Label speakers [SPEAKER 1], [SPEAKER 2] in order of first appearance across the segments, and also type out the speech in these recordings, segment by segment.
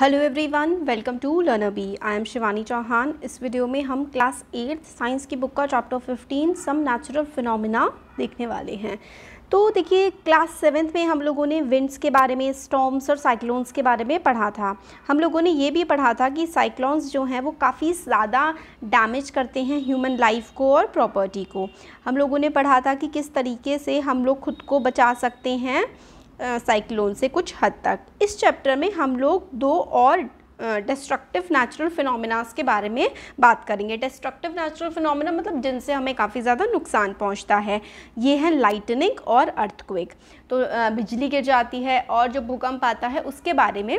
[SPEAKER 1] Hello everyone welcome to learner B I am Shivani Chauhan इस video में हम क्लास एट्थ साइंस की बुक का चैप्टर 15 सम नेचुरल फिनोमिना देखने वाले हैं तो देखिए क्लास सेवन्थ में हम लोगों ने विंड्स के बारे में स्टॉम्स और साइक्लोन्स के बारे में पढ़ा था हम लोगों ने ये भी पढ़ा था कि साइक्लोन्स जो हैं वो काफ़ी ज़्यादा डैमेज करते हैं ह्यूमन लाइफ को और प्रॉपर्टी को हम लोगों ने पढ़ा था कि किस तरीके से हम लोग खुद को बचा सकते हैं साइक्लोन से कुछ हद तक इस चैप्टर में हम लोग दो और डिस्ट्रक्टिव नेचुरल फिनोमिनाज के बारे में बात करेंगे डिस्ट्रक्टिव नेचुरल फिनोमिना मतलब जिनसे हमें काफ़ी ज़्यादा नुकसान पहुंचता है ये है लाइटनिंग और अर्थक्वेक तो बिजली गिर जाती है और जो भूकंप आता है उसके बारे में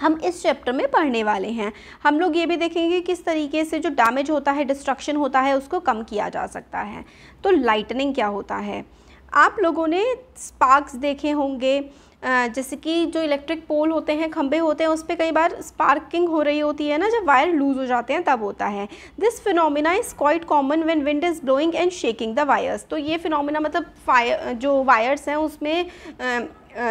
[SPEAKER 1] हम इस चैप्टर में पढ़ने वाले हैं हम लोग ये भी देखेंगे किस तरीके से जो डैमेज होता है डिस्ट्रक्शन होता है उसको कम किया जा सकता है तो लाइटनिंग क्या होता है आप लोगों ने स्पार्क्स देखे होंगे जैसे कि जो इलेक्ट्रिक पोल होते हैं खंबे होते हैं उस पर कई बार स्पार्किंग हो रही होती है ना जब वायर लूज हो जाते हैं तब होता है this phenomena is quite common when wind is blowing and shaking the wires तो ये फिनोमिना मतलब फायर जो वायर्स हैं उसमें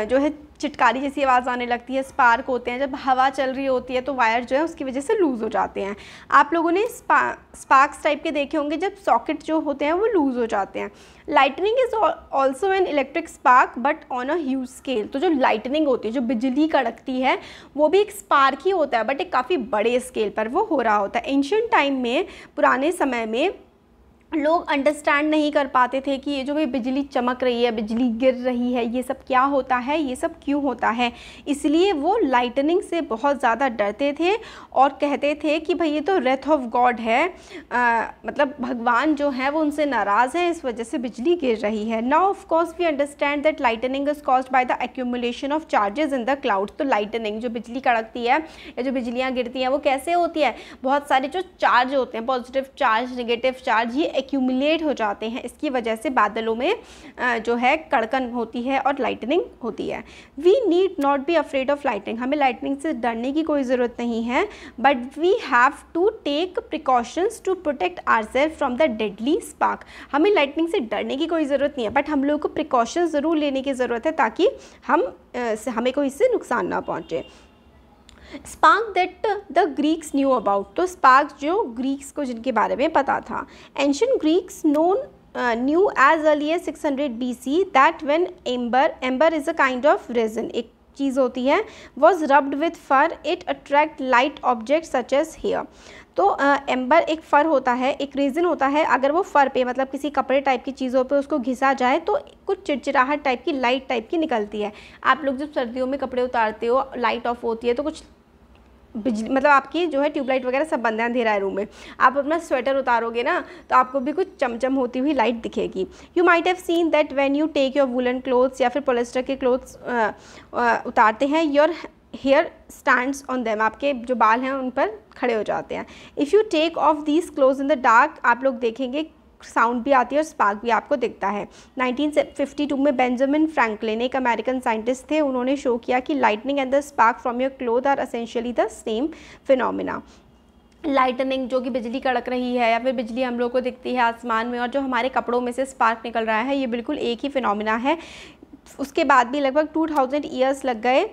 [SPEAKER 1] जो है चिटकारी जैसी आवाज़ आने लगती है स्पार्क होते हैं जब हवा चल रही होती है तो वायर जो है उसकी वजह से लूज़ हो जाते हैं आप लोगों ने स्पा स्पार्क्स टाइप के देखे होंगे जब सॉकेट जो होते हैं वो लूज़ हो जाते हैं lightning is also an electric spark but on a huge scale तो जो लाइटनिंग होती है जो बिजली कड़कती है वो भी एक स्पार्क ही होता है बट एक काफ़ी बड़े स्केल पर वो हो रहा होता है एंशियन टाइम में पुराने समय में लोग अंडरस्टैंड नहीं कर पाते थे कि ये जो भी बिजली चमक रही है बिजली गिर रही है ये सब क्या होता है ये सब क्यों होता है इसलिए वो लाइटनिंग से बहुत ज़्यादा डरते थे और कहते थे कि भाई ये तो रेथ ऑफ गॉड है आ, मतलब भगवान जो है वो उनसे नाराज़ हैं इस वजह से बिजली गिर रही है now of course we understand that lightning is cause by the accumulation of charges in the cloud तो लाइटनिंग जो बिजली कड़कती है या जो बिजलियाँ गिरती हैं वो कैसे होती है बहुत सारे जो चार्ज होते हैं पॉजिटिव चार्ज निगेटिव चार्ज ये एक्यूमुलेट हो जाते हैं इसकी वजह से बादलों में जो है कड़कन होती है और लाइटनिंग होती है we need not be afraid of lightning हमें लाइटनिंग से डरने की कोई ज़रूरत नहीं है but we have to take precautions to protect our self from the deadly spark हमें लाइटनिंग से डरने की कोई ज़रूरत नहीं है बट हम लोगों को प्रिकॉशन ज़रूर लेने की ज़रूरत है ताकि हम हमें कोई इससे नुकसान ना पहुँचे spark that the Greeks knew about तो स्पार्क जो ग्रीक्स को जिनके बारे में पता था ancient Greeks known knew as early as six hundred B C that when amber amber is a kind of resin एक चीज़ होती है was rubbed with fur it attract light object such as hair तो amber एक fur होता है एक reason होता है अगर वो फ़र पे मतलब किसी कपड़े टाइप की चीज़ों पे उसको घिसा जाए तो कुछ चिड़चिड़ाहट टाइप की लाइट टाइप की निकलती है आप लोग जब सर्दियों में कपड़े उतारते हो लाइट ऑफ होती है तो कुछ बिजली मतलब आपकी जो है ट्यूबलाइट वगैरह सब बंद है अंधेरा है रूम में आप अपना स्वेटर उतारोगे ना तो आपको भी कुछ चमचम होती हुई लाइट दिखेगी you might have seen that when you take your woollen clothes या फिर पोलेस्टर के क्लोथ्स उतारते हैं your hair stands on them आपके जो बाल हैं उन पर खड़े हो जाते हैं if you take off these clothes in the dark आप लोग देखेंगे साउंड भी आती है और स्पार्क भी आपको दिखता है 1952 में बेंजामिन फ्रैंकलिन एक अमेरिकन साइंटिस्ट थे उन्होंने शो किया कि lightning and the spark from your cloth are essentially the same phenomena lightning जो कि बिजली कड़क रही है या फिर बिजली हम लोग को दिखती है आसमान में और जो हमारे कपड़ों में से स्पार्क निकल रहा है ये बिल्कुल एक ही फिनोमिना है उसके बाद भी लगभग 2000 ईयर्स लग गए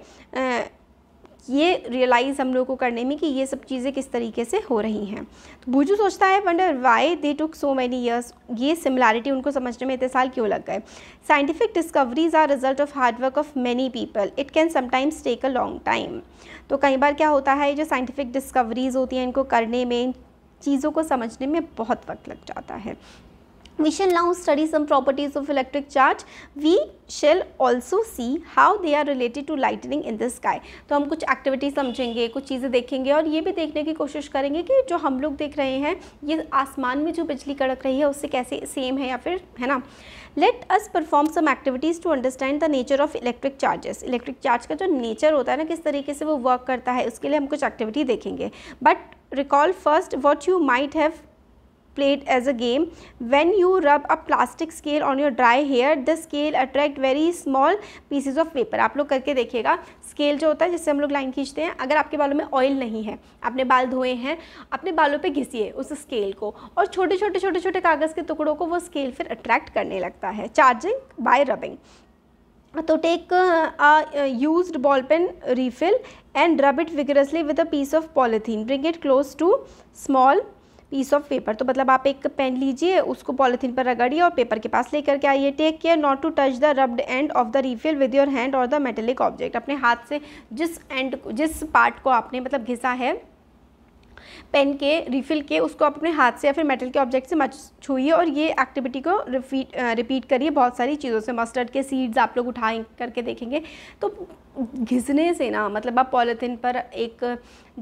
[SPEAKER 1] ये रियलाइज़ हम लोग को करने में कि ये सब चीज़ें किस तरीके से हो रही हैं तो बूजू सोचता है wonder why they took so many years ये सिमिलैरिटी उनको समझने में इतने साल क्यों लग गए scientific discoveries are result of hard work of many people it can sometimes take a long time तो कई बार क्या होता है जो साइंटिफिक डिस्कवरीज होती हैं इनको करने में चीज़ों को समझने में बहुत वक्त लग जाता है we shall now study some properties of electric charge we shall also see how they are related to lightning in the sky तो हम कुछ एक्टिविटी समझेंगे कुछ चीज़ें देखेंगे और ये भी देखने की कोशिश करेंगे कि जो हम लोग देख रहे हैं ये आसमान में जो बिजली कड़क रही है उससे कैसे सेम है या फिर है ना let us perform some activities to understand the nature of electric charges electric charge का जो नेचर होता है ना किस तरीके से वो वर्क करता है उसके लिए हम कुछ एक्टिविटी देखेंगे but recall first what you might have played as a game. When you rub a plastic scale on your dry hair, the scale attract very small pieces of paper. आप लोग करके देखिएगा स्केल जो होता है जिससे हम लोग लाइन खींचते हैं अगर आपके बालों में ऑयल नहीं है आपने बाल धोए हैं अपने बालों पे घिसिए उस स्केल को और छोटे छोटे छोटे छोटे कागज़ के टुकड़ों को वो स्केल फिर अट्रैक्ट करने लगता है चार्जिंग बाय रबिंग तो take used ball pen refill and rub it vigorously with a piece of polythene bring it close to small piece of paper तो मतलब आप एक पेन लीजिए उसको पॉलिथीन पर रगड़िए और पेपर के पास लेकर के आइए take care not to touch the rubbed end of the refill with your hand और द मेटेलिक ऑब्जेक्ट अपने हाथ से जिस एंड जिस पार्ट को आपने मतलब घिसा है पेन के रिफिल के उसको आप अपने हाथ से या फिर मेटल के ऑब्जेक्ट से मच छूइए और ये एक्टिविटी को रिपीट रिपीट करिए बहुत सारी चीज़ों से मस्टर्ड के सीड्स आप लोग उठाए करके देखेंगे तो घिसने से ना मतलब आप पॉलीथीन पर एक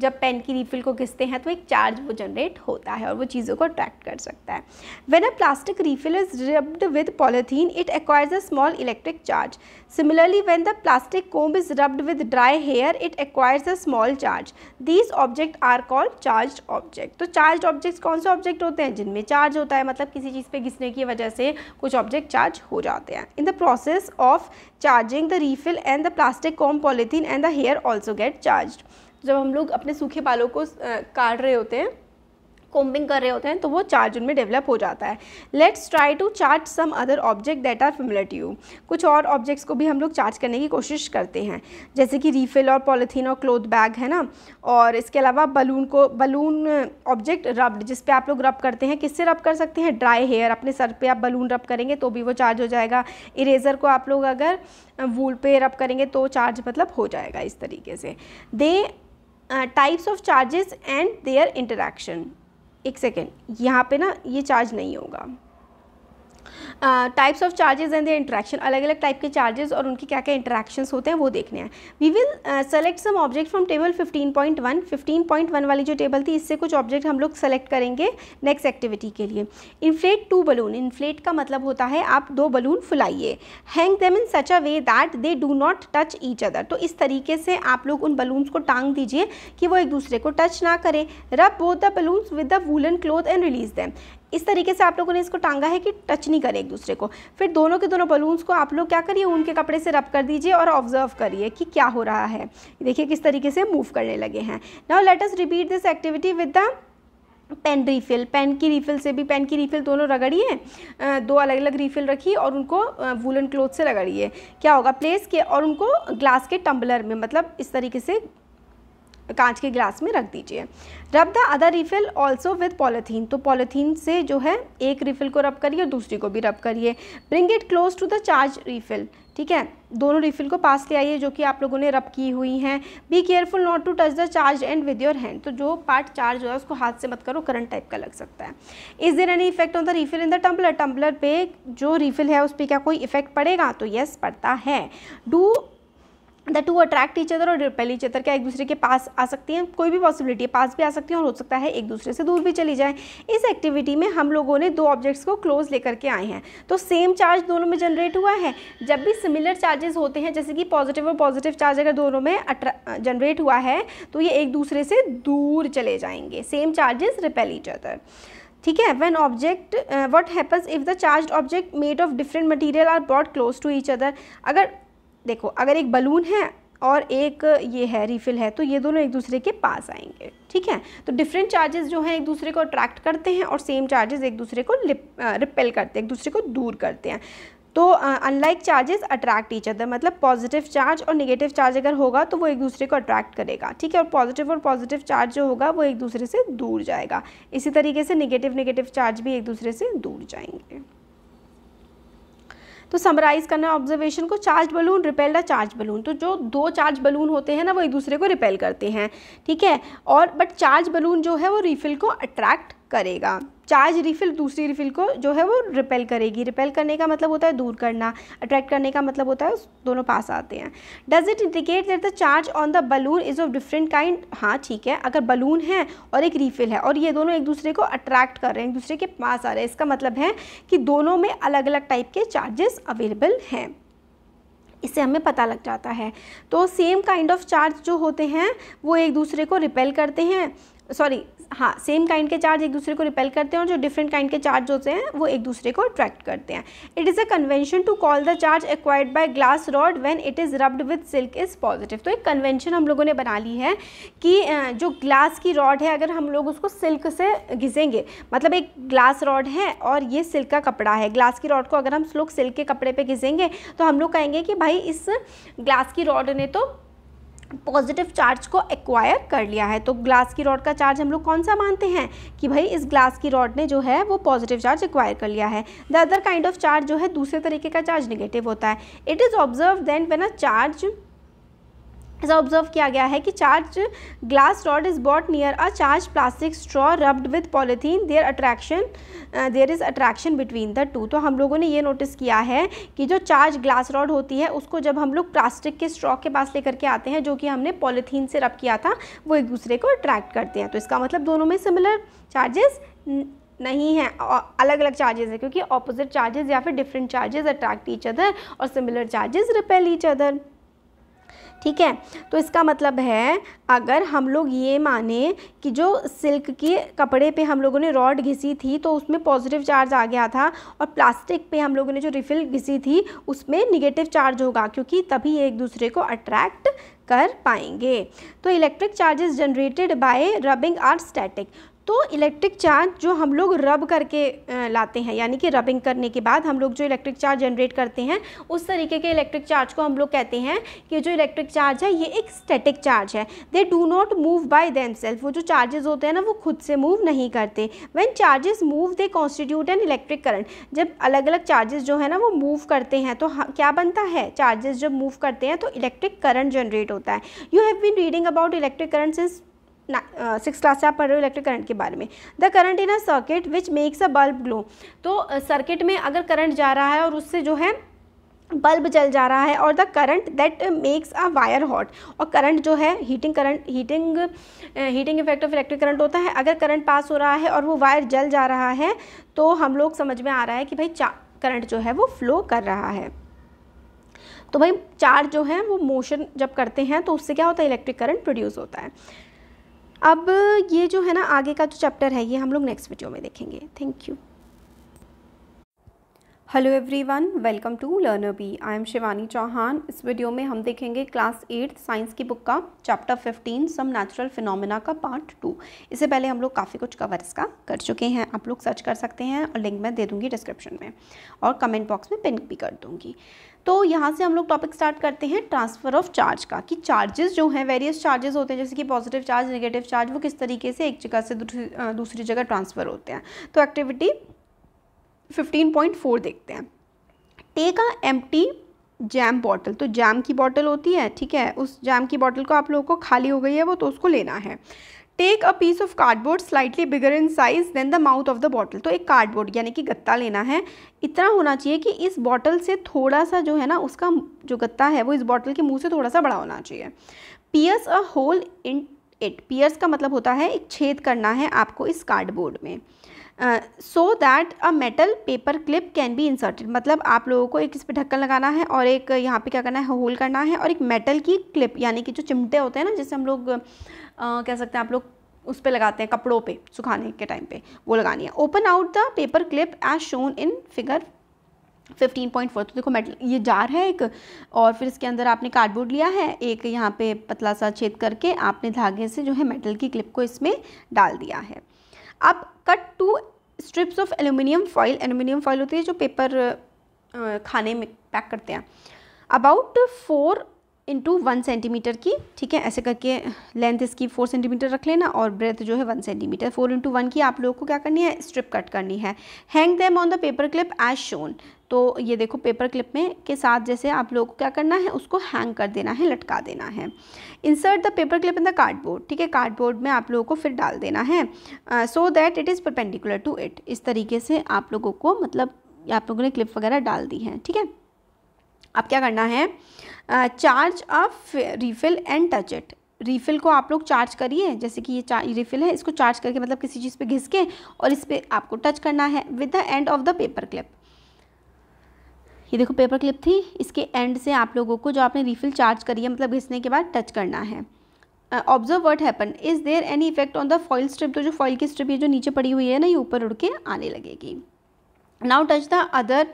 [SPEAKER 1] जब पेन की रीफिल को घिसते हैं तो एक चार्ज वो जनरेट होता है और वो चीज़ों को अट्रैक्ट कर सकता है when a plastic refill is rubbed with polythene it acquires a small electric charge similarly when the plastic comb is rubbed with dry hair it acquires a small charge these object are called charge object तो charge objects कौन से object होते हैं जिनमें charge होता है मतलब किसी चीज़ पर घिसने की वजह से कुछ ऑब्जेक्ट चार्ज हो जाते हैं in the process of charging the refill and the plastic comb polythene and the hair also get charge जब हम लोग अपने सूखे बालों को काट रहे होते हैं कोम्बिंग कर रहे होते हैं तो वो चार्ज उनमें डेवलप हो जाता है let's try to charge some other object that are familiar to you कुछ और ऑब्जेक्ट्स को भी हम लोग चार्ज करने की कोशिश करते हैं जैसे कि रीफिल और पॉलीथीन और क्लोथ बैग है ना और इसके अलावा बलून को बलून ऑब्जेक्ट रब्ड जिस आप लोग रब करते हैं किससे रब कर सकते हैं ड्राई हेयर अपने सर पर आप बलून रब करेंगे तो भी वो चार्ज हो जाएगा इरेज़र को आप लोग अगर वूल पे रब करेंगे तो चार्ज मतलब हो जाएगा इस तरीके से they types of charges and their interaction एक सेकेंड यहाँ पे ना ये चार्ज नहीं होगा types of charges and the interaction अलग अलग टाइप के चार्जेस और उनके क्या क्या इंट्रैक्शन होते हैं वो देखने हैं we will select some object from table 15.1 15.1 वाली जो टेबल थी इससे कुछ ऑब्जेक्ट हम लोग सेलेक्ट करेंगे नेक्स्ट एक्टिविटी के लिए इन्फ्लेट टू बलून इन्फ्लेट का मतलब होता है आप दो बलून फुलाइए hang them in such a way that they do not touch each other तो इस तरीके से आप लोग उन बलून्स को टांग दीजिए कि वो एक दूसरे को टच ना करें rub both the balloons with the woollen cloth and release them इस तरीके से आप लोगों ने इसको टांगा है कि टच नहीं करे एक दूसरे को फिर दोनों के दोनों बलून्स को आप लोग क्या करिए उनके कपड़े से रब कर दीजिए और ऑब्जर्व करिए कि क्या हो रहा है देखिए किस तरीके से मूव करने लगे हैं now let us repeat this activity with the pen refill pen की रीफिल से भी पेन की रीफिल दोनों रगड़िए दो अलग अलग रीफिल रखिए और उनको वुलन क्लोथ से रगड़िए क्या होगा प्लेस के और उनको ग्लास के टम्बलर में मतलब इस तरीके से कांच के ग्लास में रख दीजिए rub the other refill also with polythene तो पॉलीथीन से जो है एक रिफिल को रब करिए और दूसरी को भी रब करिए bring it close to the charge refill ठीक है दोनों रिफिल को पास ले आइए जो कि आप लोगों ने रब की हुई हैं be careful not to touch the charge end with your hand तो जो पार्ट चार्ज हो रहा है उसको हाथ से मत करो करंट टाइप का लग सकता है is there any effect on the refill in the tumbler tumbler पे जो रिफिल है उस पर क्या कोई इफेक्ट पड़ेगा तो येस पड़ता है do the two attract each other और रिपेल ईच अदर क्या एक दूसरे के पास आ सकती हैं कोई भी पॉसिबिलिटी है पास भी आ सकती हैं और हो सकता है एक दूसरे से दूर भी चली जाए इस एक्टिविटी में हम लोगों ने दो ऑब्जेक्ट्स को क्लोज लेकर के आए हैं तो सेम चार्ज दोनों में जनरेट हुआ है जब भी सिमिलर चार्जेस होते हैं जैसे कि पॉजिटिव और पॉजिटिव चार्ज अगर दोनों में जनरेट हुआ है तो ये एक दूसरे से दूर चले जाएंगे same charges repel each other ठीक है when object what happens if the charge object made of different material are brought close to each other अगर देखो अगर एक बलून है और एक ये है रिफ़िल है तो ये दोनों एक दूसरे के पास आएंगे ठीक है तो डिफरेंट चार्जेस जो हैं एक दूसरे को अट्रैक्ट करते हैं और सेम चार्जेस एक दूसरे को रिपेल करते हैं एक दूसरे को दूर करते हैं तो unlike charges attract each other मतलब पॉजिटिव चार्ज और नेगेटिव चार्ज अगर होगा तो वो एक दूसरे को अट्रैक्ट करेगा ठीक है और पॉजिटिव और पॉजिटिव चार्ज जो होगा वो एक दूसरे से दूर जाएगा इसी तरीके से नेगेटिव नेगेटिव चार्ज भी एक दूसरे से दूर जाएंगे तो समराइज करना ऑब्जर्वेशन को charge balloon repel the charge balloon तो जो दो चार्ज बलून होते हैं ना वो एक दूसरे को रिपेल करते हैं ठीक है और बट चार्ज बलून जो है वो रिफिल को अट्रैक्ट करेगा चार्ज रिफिल दूसरी रिफिल को जो है वो रिपेल करेगी रिपेल करने का मतलब होता है दूर करना अट्रैक्ट करने का मतलब होता है दोनों पास आते हैं does it indicate that the charge on the balloon is of different kind हाँ ठीक है अगर बलून है और एक रिफिल है और ये दोनों एक दूसरे को अट्रैक्ट कर रहे हैं एक दूसरे के पास आ रहे हैं इसका मतलब है कि दोनों में अलग अलग टाइप के चार्जेस अवेलेबल हैं इससे हमें पता लग जाता है तो सेम काइंड ऑफ चार्ज जो होते हैं वो एक दूसरे को रिपेल करते हैं सॉरी हाँ सेम काइंड के चार्ज एक दूसरे को रिपेल करते हैं और जो डिफरेंट काइंड के चार्ज होते हैं वो एक दूसरे को अट्रैक्ट करते हैं it is a convention to call the charge acquired by glass rod when it is rubbed with silk is positive तो एक कन्वेंशन हम लोगों ने बना ली है कि जो ग्लास की रॉड है अगर हम लोग उसको सिल्क से घिसेंगे मतलब एक ग्लास रॉड है और ये सिल्क का कपड़ा है ग्लास की रॉड को अगर हम लोग सिल्क के कपड़े पर घिसेंगे तो हम लोग कहेंगे कि भाई इस ग्लास की रॉड ने तो पॉजिटिव चार्ज को एक्वायर कर लिया है तो ग्लास की रॉड का चार्ज हम लोग कौन सा मानते हैं कि भाई इस ग्लास की रॉड ने जो है वो पॉजिटिव चार्ज एक्वायर कर लिया है the other kind of charge जो है दूसरे तरीके का चार्ज निगेटिव होता है it is observe then when a charge ऐसा ऑब्जर्व किया गया है कि charge glass rod is brought near a charge plastic straw rubbed with polythene there attraction there is attraction between the two तो हम लोगों ने ये नोटिस किया है कि जो चार्ज ग्लास रॉड होती है उसको जब हम लोग प्लास्टिक के स्ट्रॉ के पास लेकर के आते हैं जो कि हमने पॉलीथीन से रब किया था वो एक दूसरे को अट्रैक्ट करते हैं तो इसका मतलब दोनों में सिमिलर चार्जेस नहीं है अलग अलग चार्जेस है क्योंकि ऑपोजिट चार्जेस या फिर different charges attract each other और similar charges repel each other ठीक है तो इसका मतलब है अगर हम लोग ये माने कि जो सिल्क के कपड़े पे हम लोगों ने रॉड घिसी थी तो उसमें पॉजिटिव चार्ज आ गया था और प्लास्टिक पे हम लोगों ने जो रिफिल घिसी थी उसमें निगेटिव चार्ज होगा क्योंकि तभी एक दूसरे को अट्रैक्ट कर पाएंगे तो electric charges generated by rubbing are static तो इलेक्ट्रिक चार्ज जो हम लोग रब करके लाते हैं यानी कि रबिंग करने के बाद हम लोग जो इलेक्ट्रिक चार्ज जनरेट करते हैं उस तरीके के इलेक्ट्रिक चार्ज को हम लोग कहते हैं कि जो इलेक्ट्रिक चार्ज है ये एक स्टैटिक चार्ज है they do not move by them वो जो चार्जेस होते हैं ना वो खुद से मूव नहीं करते when charges move they constitute an electric current जब अलग अलग चार्जेस जो है ना वो मूव करते हैं तो क्या बनता है चार्जेस जब मूव करते हैं तो इलेक्ट्रिक करंट जनरेट होता है you have been reading about electric current since six class से आप पढ़ रहे हो इलेक्ट्रिक करंट के बारे में the current in a circuit which makes a bulb glow तो सर्किट में अगर करंट जा रहा है और उससे जो है बल्ब जल जा रहा है और the current that makes a wire hot और करंट जो है heating current heating heating effect of electric current होता है अगर करंट पास हो रहा है और वो वायर जल जा रहा है तो हम लोग समझ में आ रहा है कि भाई करंट जो है वो फ्लो कर रहा है तो भाई चार्ज जो है वो मोशन जब करते हैं तो उससे क्या होता है इलेक्ट्रिक करंट प्रोड्यूस होता है अब ये जो है ना आगे का जो चैप्टर है ये हम लोग नेक्स्ट वीडियो में देखेंगे thank you hello everyone welcome to learner B I am Shivani Chauhan इस वीडियो में हम देखेंगे क्लास एट्थ साइंस की बुक का chapter fifteen some natural phenomena का पार्ट टू इससे पहले हम लोग काफ़ी कुछ कवर इसका कर चुके हैं आप लोग सर्च कर सकते हैं और लिंक मैं दे दूँगी डिस्क्रिप्शन में और कमेंट बॉक्स में पिन भी कर दूँगी तो यहाँ से हम लोग टॉपिक स्टार्ट करते हैं ट्रांसफ़र ऑफ चार्ज का कि चार्जेस जो हैं वेरियस चार्जेस होते हैं जैसे कि पॉजिटिव चार्ज नेगेटिव चार्ज वो किस तरीके से एक जगह से दूसरी जगह ट्रांसफ़र होते हैं तो एक्टिविटी 15.4 देखते हैं take a tea jam bottle तो जैम की बॉटल होती है ठीक है उस जैम की बॉटल को आप लोगों को खाली हो गई है वो तो उसको लेना है take a piece of cardboard slightly bigger in size than the mouth of the bottle तो एक कार्डबोर्ड यानी कि गत्ता लेना है इतना होना चाहिए कि इस बॉटल से थोड़ा सा जो है ना उसका जो गत्ता है वो इस बॉटल के मुंह से थोड़ा सा बड़ा होना चाहिए pierce a hole in it pierce का मतलब होता है एक छेद करना है आपको इस कार्डबोर्ड में so that a metal paper clip can be inserted मतलब आप लोगों को एक इस पर ढक्कन लगाना है और एक यहाँ पे क्या करना है होल करना है और एक मेटल की क्लिप यानी कि जो चिमटे होते हैं ना जिससे हम लोग कह सकते हैं आप लोग उस पर लगाते हैं कपड़ों पे सुखाने के टाइम पे वो लगानी है open out the paper clip as shown in figure 15.4 तो देखो मेटल ये जार है एक और फिर इसके अंदर आपने कार्डबोर्ड लिया है एक यहाँ पे पतला सा छेद करके आपने धागे से जो है मेटल की क्लिप को इसमें डाल दिया है अब cut two strips of aluminium foil aluminium foil होती है जो पेपर खाने में पैक करते हैं about four into one centimetre की ठीक है ऐसे करके लेंथ इसकी फोर सेंटीमीटर रख लेना और ब्रेथ जो है one centimetre four into one की आप लोगों को क्या करनी है स्ट्रिप कट करनी है hang them on the paper clip as shown तो ये देखो पेपर क्लिप में के साथ जैसे आप लोगों को क्या करना है उसको हैंग कर देना है लटका देना है insert the paper clip in the cardboard ठीक है कार्डबोर्ड में आप लोगों को फिर डाल देना है so that it is perpendicular to it इस तरीके से आप लोगों को मतलब आप लोगों ने क्लिप वगैरह डाल दी है ठीक है अब क्या करना है charge of refill and touch it refill को आप लोग चार्ज करिए जैसे कि ये रिफिल है इसको चार्ज करके मतलब किसी चीज़ पे घिस के और इस पर आपको टच करना है with the end of the paper clip ये देखो पेपर क्लिप थी इसके एंड से आप लोगों को जो आपने रिफिल चार्ज करी है मतलब घिसने के बाद टच करना है observe what happen is there any effect on the foil strip तो जो फॉइल की स्ट्रिप ये जो नीचे पड़ी हुई है ना ये ऊपर उड़ के आने लगेगी now touch the other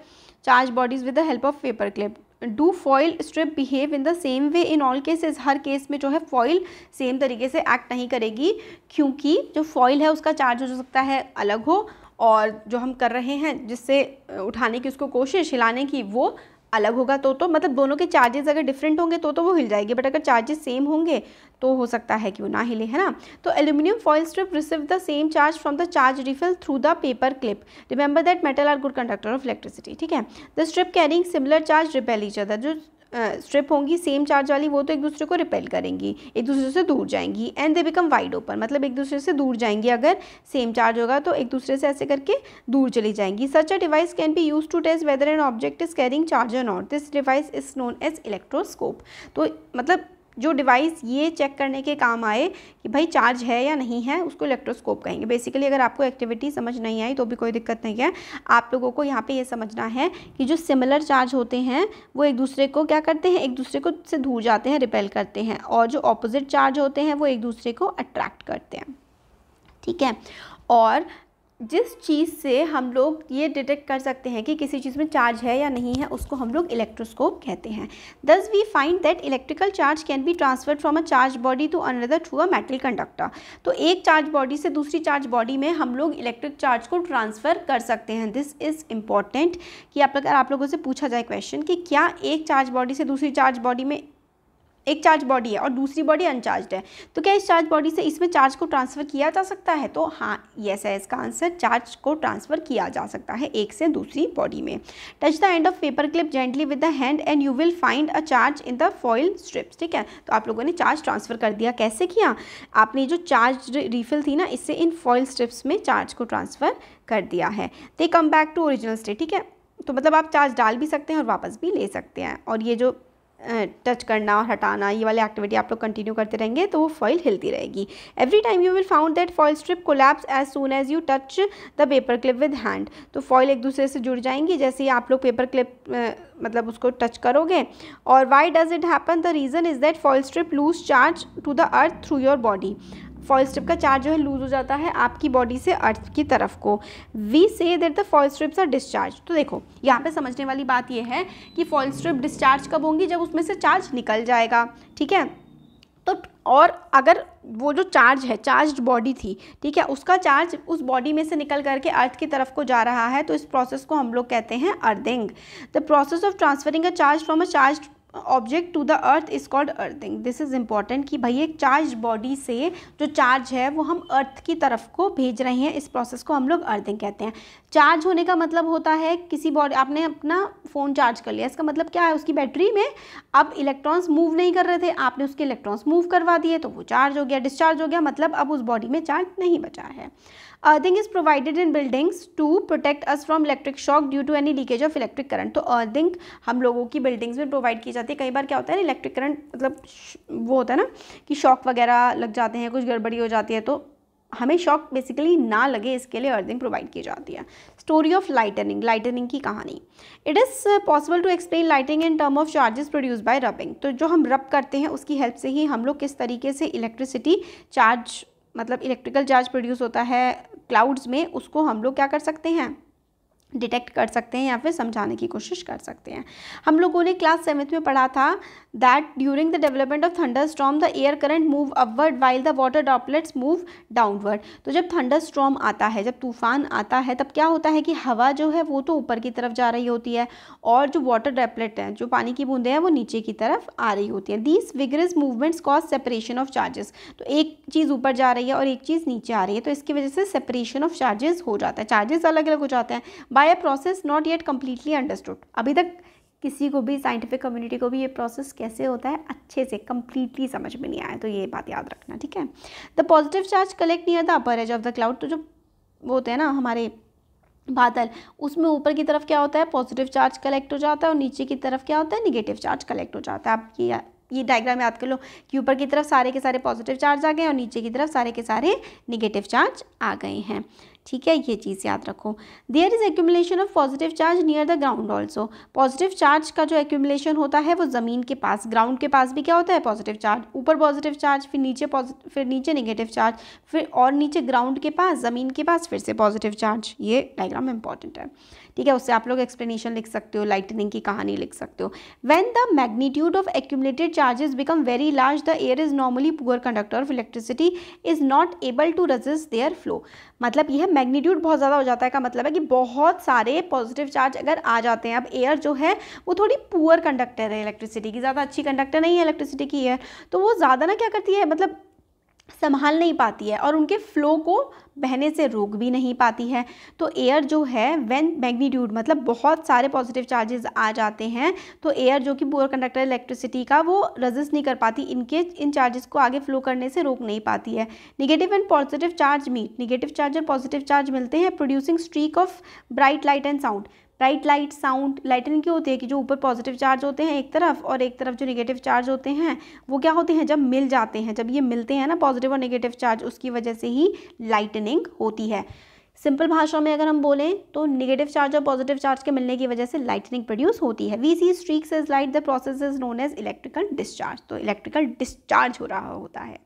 [SPEAKER 1] charge bodies with the help of paper clip do foil strip behave in the same way in all cases हर केस में जो है फॉइल सेम तरीके से एक्ट नहीं करेगी क्योंकि जो फॉइल है उसका चार्ज हो सकता है अलग हो और जो हम कर रहे हैं जिससे उठाने की उसको कोशिश हिलाने की वो अलग होगा तो तो मतलब दोनों के चार्जेस अगर डिफरेंट होंगे तो तो वो हिल जाएगी बट अगर चार्जेस सेम होंगे तो हो सकता है कि वो ना हिले है ना तो aluminium foil strip receive the same charge from the charge refill through the paper clip remember that metal are good conductor of electricity ठीक है the strip carrying similar charge repel each other जो strip uh, होंगी same charge वाली वो तो एक दूसरे को रिपेल करेंगी एक दूसरे से दूर जाएंगी and they become wide open मतलब एक दूसरे से दूर जाएंगी अगर सेम चार्ज होगा तो एक दूसरे से ऐसे करके दूर चली जाएंगी such a device can be use to test whether an object is carrying charge और not this device is known as electroscope तो मतलब जो डिवाइस ये चेक करने के काम आए कि भाई चार्ज है या नहीं है उसको इलेक्ट्रोस्कोप कहेंगे बेसिकली अगर आपको एक्टिविटी समझ नहीं आई तो भी कोई दिक्कत नहीं है आप लोगों को यहाँ पर ये समझना है कि जो सिमिलर चार्ज होते हैं वो एक दूसरे को क्या करते हैं एक दूसरे को से दूर जाते हैं रिपेल करते हैं और जो ऑपोजिट चार्ज होते हैं वो एक दूसरे को अट्रैक्ट करते हैं ठीक है और जिस चीज़ से हम लोग ये डिटेक्ट कर सकते हैं कि किसी चीज़ में चार्ज है या नहीं है उसको हम लोग इलेक्ट्रोस्कोप कहते हैं thus we find that electrical charge can be transferred from a charge body to another through a metal conductor तो एक चार्ज बॉडी से दूसरी चार्ज बॉडी में हम लोग इलेक्ट्रिक चार्ज को ट्रांसफ़र कर सकते हैं दिस इज़ इम्पॉर्टेंट कि आप अगर आप लोगों से पूछा जाए क्वेश्चन कि क्या एक चार्ज बॉडी से दूसरी चार्ज बॉडी में एक चार्ज बॉडी है और दूसरी बॉडी अनचार्ज है तो क्या इस चार्ज बॉडी से इसमें चार्ज को ट्रांसफ़र किया जा सकता है तो हाँ ये है इसका आंसर चार्ज को ट्रांसफ़र किया जा सकता है एक से दूसरी बॉडी में touch the end of paper clip gently with the hand and you will find a charge in the foil strips ठीक है तो आप लोगों ने चार्ज ट्रांसफ़र कर दिया कैसे किया आपने जो चार्ज रिफिल थी ना इससे इन फॉइल स्ट्रिप्स में चार्ज को ट्रांसफ़र कर दिया है they come back to original state ठीक है तो मतलब आप चार्ज डाल भी सकते हैं और वापस भी ले सकते हैं और ये जो टच करना और हटाना ये वाली एक्टिविटी आप लोग कंटिन्यू करते रहेंगे तो वो फॉइल हिलती रहेगी every time you will found that foil strip collapse as soon as you touch the paper clip with hand तो फॉइल एक दूसरे से जुड़ जाएंगी जैसे ही आप लोग पेपर क्लिप मतलब उसको टच करोगे और why does it happen the reason is that foil strip lose charge to the earth through your body foil strip का चार्ज जो है लूज हो जाता है आपकी बॉडी से अर्थ की तरफ को we say there the foil strips are discharge तो देखो यहाँ पे समझने वाली बात यह है कि फॉल स्ट्रिप डिस्चार्ज कब होंगी जब उसमें से चार्ज निकल जाएगा ठीक है तो और अगर वो जो चार्ज है चार्ज बॉडी थी ठीक है उसका चार्ज उस बॉडी में से निकल करके अर्थ की तरफ को जा रहा है तो इस प्रोसेस को हम लोग कहते हैं earthing the process of transferring a charge from a charge object to the earth is called earthing this is important कि भाई एक चार्ज बॉडी से जो चार्ज है वो हम अर्थ की तरफ को भेज रहे हैं इस प्रोसेस को हम लोग अर्थिंग कहते हैं चार्ज होने का मतलब होता है किसी बॉडी आपने अपना फ़ोन चार्ज कर लिया इसका मतलब क्या है उसकी बैटरी में अब इलेक्ट्रॉन्स मूव नहीं कर रहे थे आपने उसके इलेक्ट्रॉन्स मूव करवा दिए तो वो चार्ज हो गया डिस्चार्ज हो गया मतलब अब उस बॉडी में चार्ज नहीं बचा है earthing is provided in buildings to protect us from electric shock due to any leakage of electric current तो अर्थिंग हम लोगों की बिल्डिंग्स में प्रोवाइड की जाती है कई बार क्या होता है ना इलेक्ट्रिक करंट मतलब वो होता है ना कि शॉक वगैरह लग जाते हैं कुछ गड़बड़ी हो जाती है तो हमें शॉक बेसिकली ना लगे इसके लिए अर्थिंग प्रोवाइड की जाती है स्टोरी ऑफ लाइटनिंग लाइटनिंग की कहानी it is possible to explain lighting in term of charges produce by rubbing तो जो हम रब करते हैं उसकी हेल्प से ही हम लोग किस तरीके से इलेक्ट्रिसिटी चार्ज मतलब इलेक्ट्रिकल चार्ज प्रोड्यूस होता है क्लाउड्स में उसको हम लोग क्या कर सकते हैं डिटेक्ट कर सकते हैं या फिर समझाने की कोशिश कर सकते हैं हम लोगों ने क्लास सेवन्थ में पढ़ा था that during the development of thunder storm the air current move upward while the water droplets move downward तो जब थंडर स्ट्रॉम आता है जब तूफान आता है तब क्या होता है कि हवा जो है वो तो ऊपर की तरफ जा रही होती है और जो वाटर ड्रॉपलेट हैं जो पानी की बूंदें हैं वो नीचे की तरफ आ रही होती हैं these vigorous movements cause separation of charges तो एक चीज़ ऊपर जा रही है और एक चीज़ नीचे आ रही है तो इसकी वजह से सेपरेशन ऑफ चार्जेस हो जाता है चार्जेस अलग अलग हो जाते हैं by a process not yet completely understood अभी तक किसी को भी साइंटिफिक कम्युनिटी को भी ये प्रोसेस कैसे होता है अच्छे से कम्प्लीटली समझ में नहीं आया तो ये बात याद रखना ठीक है the positive charge collect near the upper edge of the cloud तो जो वो होते हैं ना हमारे बादल उसमें ऊपर की तरफ क्या होता है पॉजिटिव चार्ज कलेक्ट हो जाता है और नीचे की तरफ क्या होता है निगेटिव चार्ज कलेक्ट हो जाता है आप ये ये डायग्राम याद कर लो कि ऊपर की तरफ सारे के सारे पॉजिटिव चार्ज आ गए और नीचे की तरफ सारे के सारे निगेटिव चार्ज आ गए हैं ठीक है ये चीज़ याद रखो there is accumulation of positive charge near the ground also positive charge का जो एक्यूमलेशन होता है वो ज़मीन के पास ग्राउंड के पास भी क्या होता है पॉजिटिव चार्ज ऊपर पॉजिटिव चार्ज फिर नीचे फिर नीचे नेगेटिव चार्ज फिर और नीचे ग्राउंड के पास ज़मीन के पास फिर से पॉजिटिव चार्ज ये डायग्राम इंपॉर्टेंट है ठीक है उससे आप लोग एक्सप्लेनेशन लिख सकते हो लाइटनिंग की कहानी लिख सकते हो when the magnitude of accumulated charges become very large the air is normally poor conductor of electricity is not able to resist their flow मतलब यह मैग्नीट्यूड बहुत ज़्यादा हो जाता है का मतलब है कि बहुत सारे पॉजिटिव चार्ज अगर आ जाते हैं अब एयर जो है वो थोड़ी पुअर कंडक्टर है इलेक्ट्रिसिटी की ज़्यादा अच्छी कंडक्टर नहीं है इलेक्ट्रिसिटी की एयर तो वो ज़्यादा ना क्या करती है मतलब संभाल नहीं पाती है और उनके फ्लो को बहने से रोक भी नहीं पाती है तो एयर जो है व्हेन मैग्नीट्यूड मतलब बहुत सारे पॉजिटिव चार्जेस आ जाते हैं तो एयर जो कि पोअर कंडक्टर इलेक्ट्रिसिटी का वो रजिस्ट नहीं कर पाती इनके इन चार्जेस को आगे फ्लो करने से रोक नहीं पाती है negative and positive charge meet negative charge और पॉजिटिव चार्ज मिलते हैं producing streak of bright light and sound right light sound lightning क्यों होती है कि जो ऊपर पॉजिटिव चार्ज होते हैं एक तरफ और एक तरफ जो निगेटिव चार्ज होते हैं वो क्या होते हैं जब मिल जाते हैं जब ये मिलते हैं ना पॉजिटिव और निगेटिव चार्ज उसकी वजह से ही लाइटनिंग होती है सिंपल भाषा में अगर हम बोलें तो निगेटिव चार्ज और पॉजिटिव चार्ज के मिलने की वजह से लाइटनिंग प्रोड्यूस होती है we see streaks is light the process is known as electrical discharge तो इलेक्ट्रिकल डिस्चार्ज हो रहा होता है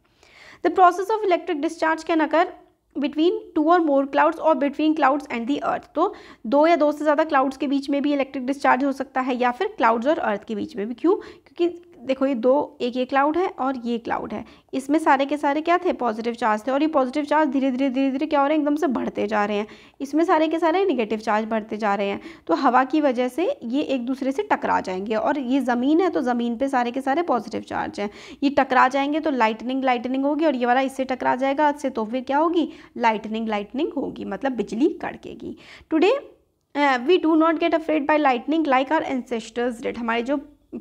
[SPEAKER 1] the process of electric discharge can occur between two और मोर क्लाउड्स और between clouds and the earth तो दो या दो से ज़्यादा क्लाउड्स के बीच में भी इलेक्ट्रिक डिस्चार्ज हो सकता है या फिर क्लाउड्स और अर्थ के बीच में भी क्यों क्योंकि देखो ये दो एक ये क्लाउड है और ये क्लाउड है इसमें सारे के सारे क्या थे पॉजिटिव चार्ज थे और ये पॉजिटिव चार्ज धीरे धीरे धीरे धीरे क्या हो रहे हैं एकदम से बढ़ते जा रहे हैं इसमें सारे के सारे निगेटिव चार्ज बढ़ते जा रहे हैं तो हवा की वजह से ये एक दूसरे से टकरा जाएंगे और ये ज़मीन है तो ज़मीन पर सारे के सारे पॉजिटिव चार्ज हैं ये टकरा जाएंगे तो लाइटनिंग लाइटनिंग होगी और ये वाला इससे टकरा जाएगा इससे तो फिर क्या होगी लाइटनिंग लाइटनिंग होगी मतलब बिजली कड़केगी today we do not get afraid by lightning like our ancestors did हमारे जो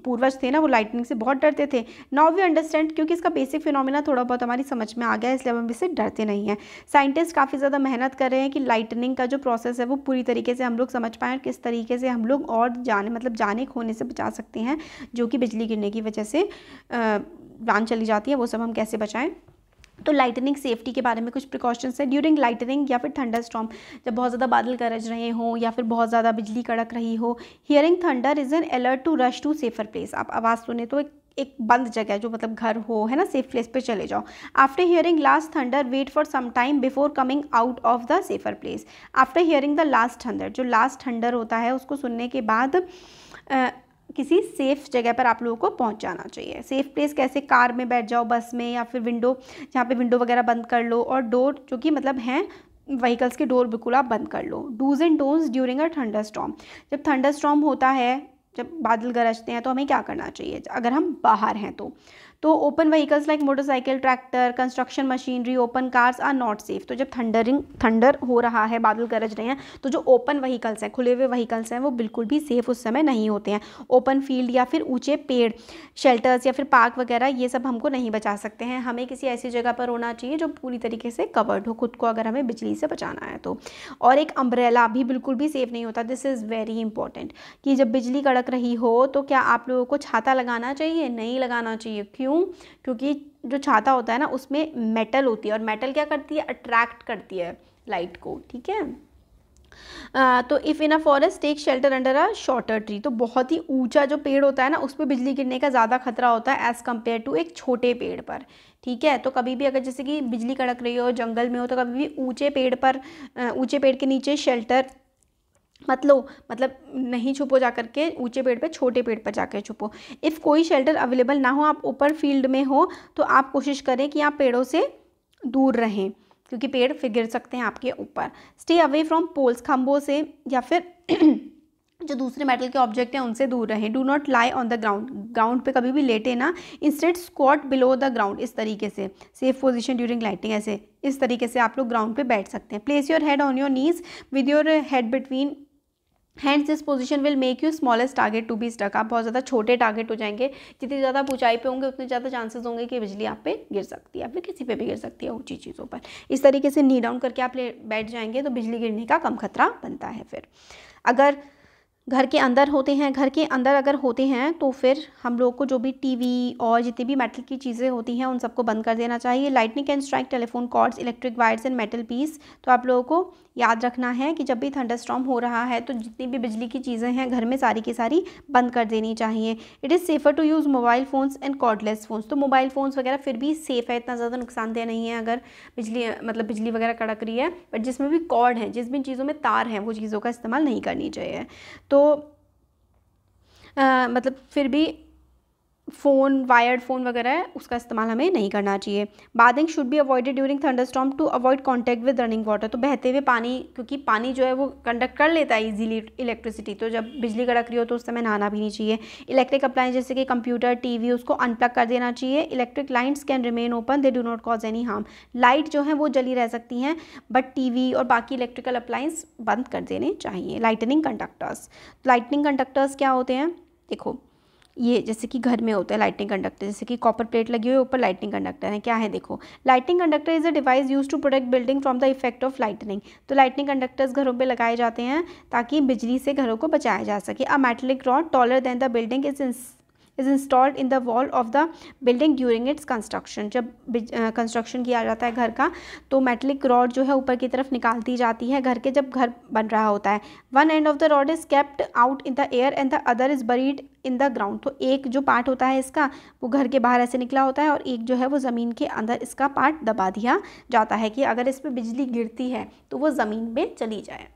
[SPEAKER 1] पूर्वज थे ना वो लाइटनिंग से बहुत डरते थे नाउ वी अंडरस्टैंड क्योंकि इसका बेसिक फिनोमिना थोड़ा बहुत हमारी समझ में आ गया है इसलिए हम इससे डरते नहीं हैं साइंटिस्ट काफ़ी ज़्यादा मेहनत कर रहे हैं कि लाइटनिंग का जो प्रोसेस है वो पूरी तरीके से हम लोग समझ पाएँ किस तरीके से हम लोग और जाने मतलब जाने खोने से बचा सकते हैं जो कि बिजली गिरने की वजह से जान चली जाती है वो सब हम कैसे बचाएँ तो लाइटनिंग सेफ्टी के बारे में कुछ प्रिकॉशंस है ड्यूरिंग लाइटनिंग या फिर थंडर स्टॉम जब बहुत ज़्यादा बादल गरज रहे हो या फिर बहुत ज़्यादा बिजली कड़क रही हो hearing thunder is an alert to rush to safer place आप आवाज़ सुने तो एक एक बंद जगह जो मतलब घर हो है ना सेफ प्लेस पे चले जाओ after hearing last thunder wait for some time before coming out of the safer place after hearing the last thunder जो लास्ट थंडर होता है उसको सुनने के बाद किसी सेफ़ जगह पर आप लोगों को पहुंच जाना चाहिए सेफ़ प्लेस कैसे कार में बैठ जाओ बस में या फिर विंडो जहाँ पे विंडो वगैरह बंद कर लो और डोर जो कि मतलब हैं व्हीकल्स के डोर बिल्कुल आप बंद कर लो dos and don'ts during a thunder storm जब थंडर स्टॉम होता है जब बादल गरजते हैं तो हमें क्या करना चाहिए अगर हम बाहर हैं तो तो open vehicles like motorcycle tractor construction machinery open cars are not safe तो जब थंडरिंग थंडर हो रहा है बादल गरज रहे हैं तो जो ओपन व्हीकल्स हैं खुले हुए व्हीकल्स हैं वो बिल्कुल भी सेफ उस समय नहीं होते हैं ओपन फील्ड या फिर ऊँचे पेड़ शेल्टर्स या फिर पार्क वगैरह ये सब हमको नहीं बचा सकते हैं हमें किसी ऐसी जगह पर होना चाहिए जो पूरी तरीके से कवर्ड हो खुद को अगर हमें बिजली से बचाना है तो और एक अम्ब्रेला भी बिल्कुल भी सेफ़ नहीं होता दिस इज़ वेरी इंपॉर्टेंट कि जब बिजली कड़क रही हो तो क्या आप लोगों को छाता लगाना चाहिए नहीं लगाना चाहिए क्यों क्यों क्योंकि जो छाता होता है ना उसमें मेटल होती है और मेटल क्या करती है अट्रैक्ट करती है लाइट को ठीक है तो if in a forest take shelter under a shorter tree तो बहुत ही ऊंचा जो पेड़ होता है ना उस पर बिजली गिरने का ज़्यादा खतरा होता है एज़ कम्पेयर टू एक छोटे पेड़ पर ठीक है तो कभी भी अगर जैसे कि बिजली कड़क रही हो जंगल में हो तो कभी भी ऊंचे पेड़ पर ऊंचे पेड़ के नीचे शेल्टर मतलब मतलब नहीं छुपो जा करके ऊंचे पेड़ पे छोटे पेड़ पर जाकर छुपो इफ़ कोई शेल्टर अवेलेबल ना हो आप ऊपर फील्ड में हो तो आप कोशिश करें कि आप पेड़ों से दूर रहें क्योंकि पेड़ फिर गिर सकते हैं आपके ऊपर स्टे अवे फ्रॉम पोल्स खम्बों से या फिर जो दूसरे मेटल के ऑब्जेक्ट हैं उनसे दूर रहें do not lie on the ground ground पे कभी भी लेटे ना instead squat below the ground इस तरीके से सेफ पोजीशन ड्यूरिंग लाइटिंग ऐसे इस तरीके से आप लोग ग्राउंड पे बैठ सकते हैं place your head on your knees with your head between hands this position will make you smallest target to be stuck आप बहुत ज़्यादा छोटे टारगेट हो जाएंगे जितनी ज़्यादा ऊंचाई पे होंगे उतने ज़्यादा चांसेस होंगे कि बिजली आप पे गिर सकती है आप किसी पे भी गिर सकती है ऊंची चीज़ों पर इस तरीके से नी डाउन करके आप बैठ जाएंगे तो बिजली गिरने का कम खतरा बनता है फिर अगर घर के अंदर होते हैं घर के अंदर अगर होते हैं तो फिर हम लोग को जो भी टीवी और जितनी भी मेटल की चीज़ें होती हैं उन सबको बंद कर देना चाहिए lightning can strike telephone cords electric wires and metal piece तो आप लोगों को याद रखना है कि जब भी थंडरस्टॉर्म हो रहा है तो जितनी भी बिजली की चीज़ें हैं घर में सारी की सारी बंद कर देनी चाहिए it is safer to use mobile phones and cordless phones तो मोबाइल फ़ोन्स वगैरह फिर भी सेफ़ है इतना ज़्यादा नुकसानदेह नहीं है अगर बिजली मतलब बिजली वगैरह कड़क रही है बट जिसमें भी कॉर्ड है जिस भी चीज़ों में तार हैं वो चीज़ों का इस्तेमाल नहीं करनी चाहिए तो आ, मतलब फिर भी फ़ोन वायर्ड फ़ोन वगैरह है उसका इस्तेमाल हमें नहीं करना चाहिए bathing should be avoided during thunderstorm to avoid contact with running water तो बहते हुए पानी क्योंकि पानी जो है वो कंडक्ट कर लेता है ईजिली इलेक्ट्रिसिटी तो जब बिजली कड़क रही हो तो उस समय नहाना भी नहीं चाहिए इलेक्ट्रिक अप्लाइंस जैसे कि कंप्यूटर वी उसको अनप्लग कर देना चाहिए electric lights can remain open they do not cause any harm light जो है वो जली रह सकती हैं बट वी और बाकी इलेक्ट्रिकल अप्लाइंस बंद कर देने चाहिए लाइटनिंग कंडक्टर्स लाइटनिंग कंडक्टर्स क्या होते हैं देखो ये जैसे कि घर में होता है लाइटिंग कंडक्टर जैसे कि कॉपर प्लेट लगी हुई है ऊपर लाइटिंग कंडक्टर है क्या है देखो lighting conductor is a device use to protect building from the effect of lightning तो लाइटिंग कंडक्टर्स घरों पे लगाए जाते हैं ताकि बिजली से घरों को बचाया जा सके a metallic rod taller than the building is is installed in the wall of the building during its construction जब कंस्ट्रक्शन किया जाता है घर का तो मेटलिक रॉड जो है ऊपर की तरफ निकाल दी जाती है घर के जब घर बन रहा होता है one and of the rod is kept out in the air and the other is buried in the ground तो एक जो पार्ट होता है इसका वो घर के बाहर ऐसे निकला होता है और एक जो है वो ज़मीन के अंदर इसका पार्ट दबा दिया जाता है कि अगर इस पर बिजली गिरती है तो वो ज़मीन में चली जाए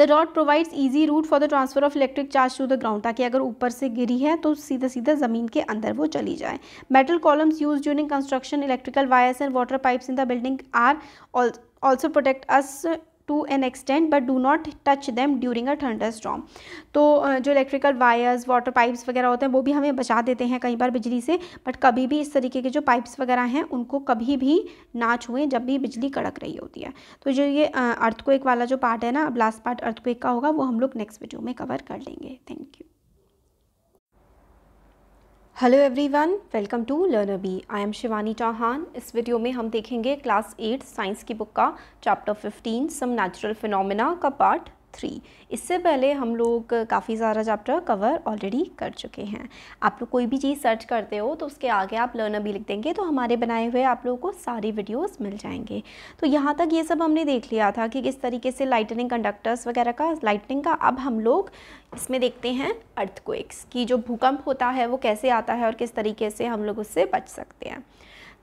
[SPEAKER 1] the dot provides easy route for the transfer of electric charge to the ground ताकि अगर ऊपर से गिरी है तो सीधा सीधा ज़मीन के अंदर वो चली जाए metal columns use during construction electrical wires and water pipes in the building are also protect us to an extent but do not touch them during a thunder storm तो जो इलेक्ट्रिकल वायर्स वाटर पाइप्स वगैरह होते हैं वो भी हमें बचा देते हैं कई बार बिजली से बट कभी भी इस तरीके के जो पाइप्स वगैरह हैं उनको कभी भी ना छुएं जब भी बिजली कड़क रही होती है तो जो ये अर्थक्वेक वाला जो पार्ट है ना लास्ट पार्ट अर्थक्वेक का होगा वो हम लोग नेक्स्ट वीडियो में कवर कर लेंगे thank you hello everyone welcome to learner B I am Shivani Chauhan इस वीडियो में हम देखेंगे क्लास एट साइंस की बुक का चैप्टर 15 सम नेचुरल फिनोमेना का पार्ट थ्री इससे पहले हम लोग काफ़ी सारा चैप्टर कवर ऑलरेडी कर चुके हैं आप लोग कोई भी चीज़ सर्च करते हो तो उसके आगे आप लर्नर भी लिख देंगे तो हमारे बनाए हुए आप लोगों को सारी वीडियोस मिल जाएंगे तो यहाँ तक ये सब हमने देख लिया था कि किस तरीके से लाइटनिंग कंडक्टर्स वगैरह का लाइटनिंग का अब हम लोग इसमें देखते हैं अर्थक्वेक्स की जो भूकंप होता है वो कैसे आता है और किस तरीके से हम लोग उससे बच सकते हैं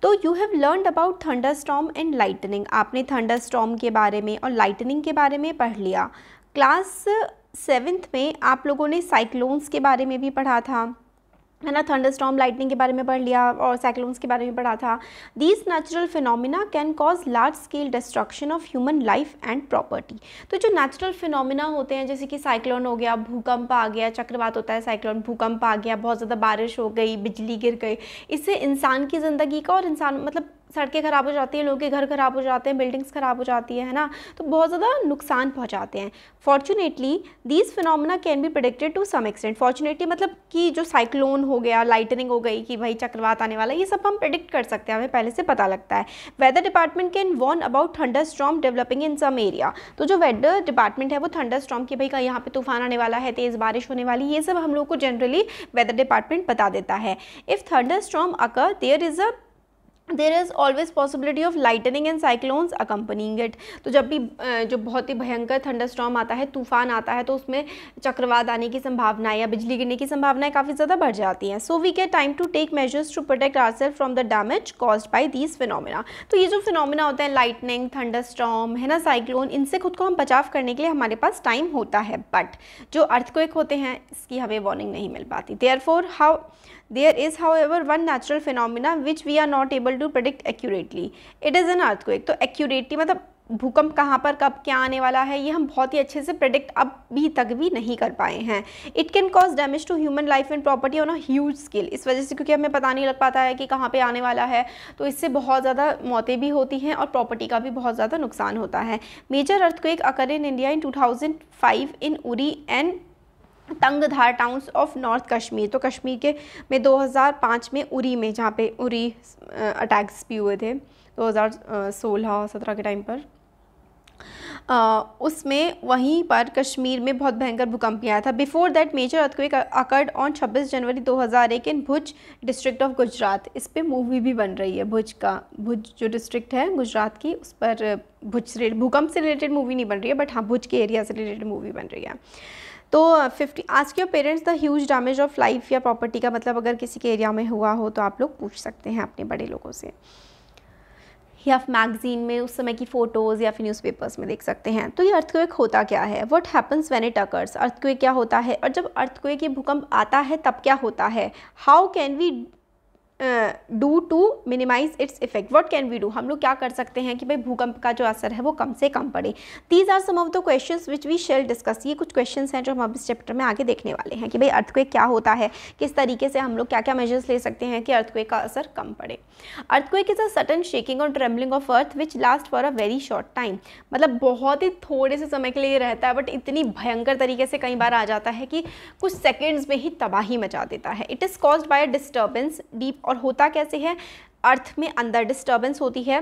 [SPEAKER 1] तो you have learn about thunder storm and lightning आपने थंडर स्टॉम के बारे में और लाइटनिंग के बारे में पढ़ लिया क्लास सेवेंथ में आप लोगों ने साइक्लोन्स के बारे में भी पढ़ा था है ना थंडर स्टॉम लाइटनिंग के बारे में पढ़ लिया और साइक्लोन्स के बारे में पढ़ा था these natural phenomena can cause large scale destruction of human life and property तो जो नेचुरल फिनोमिना होते हैं जैसे कि साइक्लोन हो गया भूकंप आ गया चक्रवात होता है साइक्लोन भूकंप आ गया बहुत ज़्यादा बारिश हो गई बिजली गिर गई इससे इंसान की ज़िंदगी का और इंसान मतलब सड़कें ख़राब हो जाती हैं लोगों के घर ख़राब हो जाते हैं बिल्डिंग्स ख़राब हो जाती है ना तो बहुत ज़्यादा नुकसान पहुंचाते हैं fortunately these phenomena can be predicted to some extent fortunately मतलब कि जो साइक्लोन हो गया लाइटनिंग हो गई कि भाई चक्रवात आने वाला ये सब हम प्रिडिक्ट कर सकते हैं हमें पहले से पता लगता है weather department can warn about thunder storm developing in some area तो जो वेदर डिपार्टमेंट है वो थंडर स्ट्रॉम की भाई का यहाँ पर तूफान आने वाला है तेज़ बारिश होने वाली ये सब हम लोग को जनरली वेदर डिपार्टमेंट बता देता है if thunder storm occur there is a there is always possibility of lightning and cyclones accompanying it तो जब भी जो बहुत ही भयंकर थंडर स्टॉम आता है तूफान आता है तो उसमें चक्रवात आने की संभावनाएं या बिजली गिरने की संभावनाएं काफ़ी ज़्यादा बढ़ जाती हैं so we get time to take measures to protect our self from the damage cause by these phenomena तो ये जो फिनोमिना होते हैं लाइटनिंग थंडर स्टॉम है ना साइक्लोन इनसे खुद को हम बचाव करने के लिए हमारे पास टाइम होता है बट जो अर्थक्वेक होते हैं इसकी हमें वार्निंग नहीं मिल पाती therefore how There is however one natural phenomena which we are not able to predict accurately. It is an earthquake. तो accurately मतलब भूकंप कहाँ पर कब क्या आने वाला है ये हम बहुत ही अच्छे से प्रडिक्ट अब भी तक भी नहीं कर पाए हैं it can cause damage to human life and property on a huge scale इस वजह से क्योंकि हमें पता नहीं लग पाता है कि कहाँ पे आने वाला है तो इससे बहुत ज़्यादा मौतें भी होती हैं और प्रॉपर्टी का भी बहुत ज़्यादा नुकसान होता है major earthquake occur in India in two in Uri and Tangdhar towns of north Kashmir तो कश्मीर के में 2005 में उरी में जहाँ पे उरी अटैक्स भी हुए थे 2016-17 के टाइम पर उसमें वहीं पर कश्मीर में बहुत भयंकर भूकंप आया था before that major earthquake occurred on 26 January 2001 in Bhuj district of Gujarat इस पर मूवी भी बन रही है भुज का भुज जो डिस्ट्रिक्ट है गुजरात की उस पर भुज से भूकंप से रिलेटेड मूवी नहीं बन रही है बट हाँ भुज के एरिया से रिलेटेड मूवी बन रही है तो फिफ्टी आज के parents the huge damage of life या प्रॉपर्टी का मतलब अगर किसी के एरिया में हुआ हो तो आप लोग पूछ सकते हैं अपने बड़े लोगों से या मैगजीन में उस समय की फ़ोटोज़ या फिर न्यूज़पेपर्स में देख सकते हैं तो ये अर्थक्वेक होता क्या है what happens when it occurs earthquake क्या होता है और जब अर्थक्वेक ये भूकंप आता है तब क्या होता है how can we do to minimize its effect what can we do हम लोग क्या कर सकते हैं कि भाई भूकंप का जो असर है वो कम से कम पड़े these are some of the question which we shall discuss ये कुछ क्वेश्चन हैं जो हम अब इस चैप्टर में आगे देखने वाले हैं कि भाई अर्थक्वेक क्या होता है किस तरीके से हम लोग क्या क्या मेजर्स ले सकते हैं कि अर्थक्वेक का असर कम पड़े earthquake is a sudden shaking और travelling of earth which last for a very short time मतलब बहुत ही थोड़े से समय के लिए रहता है बट इतनी भयंकर तरीके से कई बार आ जाता है कि कुछ सेकेंड्स में ही तबाही मचा देता है it is cause by disturbance deep और होता कैसे है अर्थ में अंदर डिस्टर्बेंस होती है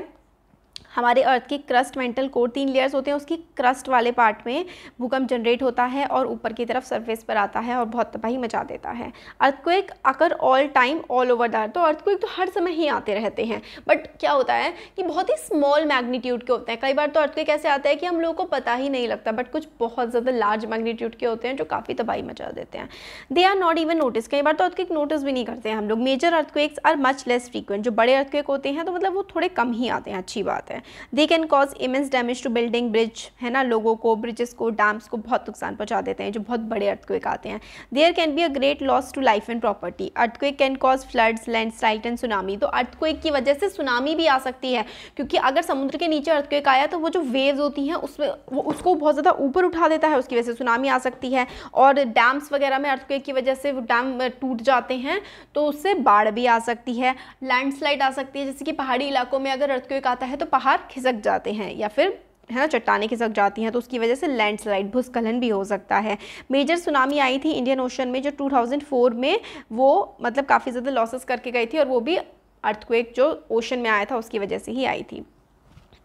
[SPEAKER 1] हमारे अर्थ की क्रस्ट मेंटल कोर तीन लेयर्स होते हैं उसकी क्रस्ट वाले पार्ट में भूकंप जनरेट होता है और ऊपर की तरफ सरफेस पर आता है और बहुत तबाही मचा देता है earthquake occur all time all over the earth तो अर्थक्वेक तो हर समय ही आते रहते हैं बट क्या होता है कि बहुत ही स्मॉल मैग्नीट्यूड के होते हैं कई बार तो अर्थक्वेक ऐसे आता है कि हम लोगों को पता ही नहीं लगता बट कुछ बहुत ज़्यादा लार्ज मैग्नीट्यूड के होते हैं जो काफ़ी तबाही मचा देते हैं they are not even notice कई बार तो अर्थक्वेक नोटिस भी नहीं करते हैं हम लोग major earthquakes are much less frequent जो बड़े अर्थक्वेक होते हैं तो मतलब वो थोड़े कम ही आते हैं अच्छी बात है they can cause immense damage to building bridge है ना लोगों को ब्रिजेस को डैम्स को बहुत नुकसान पहुंचा देते हैं जो बहुत बड़े अर्थक्वेक आते हैं there can be a great loss to life and property earthquake can cause floods land slide and tsunami तो अर्थक्वेक की वजह से सुनामी भी आ सकती है क्योंकि अगर समुद्र के नीचे अर्थक्वेक आया तो वो जो वेव्स होती हैं उसमें वो उसको बहुत ज़्यादा ऊपर उठा देता है उसकी वजह से सुनामी आ सकती है और डैम्स वगैरह में अर्थक्वेक की वजह से डैम टूट जाते हैं तो उससे बाढ़ भी आ सकती है लैंडस्लाइड आ सकती है जैसे कि पहाड़ी इलाकों में अगर अर्थक्वेक आता है तो पहाड़ पहाड़ खिसक जाते हैं या फिर है ना चट्टाने खिसक जाती हैं तो उसकी वजह से लैंडस्लाइड भूस्खलन भी हो सकता है मेजर सुनामी आई थी इंडियन ओशन में जो 2004 में वो मतलब काफ़ी ज़्यादा लॉसेस करके गई थी और वो भी अर्थक्वेक जो ओशन में आया था उसकी वजह से ही आई थी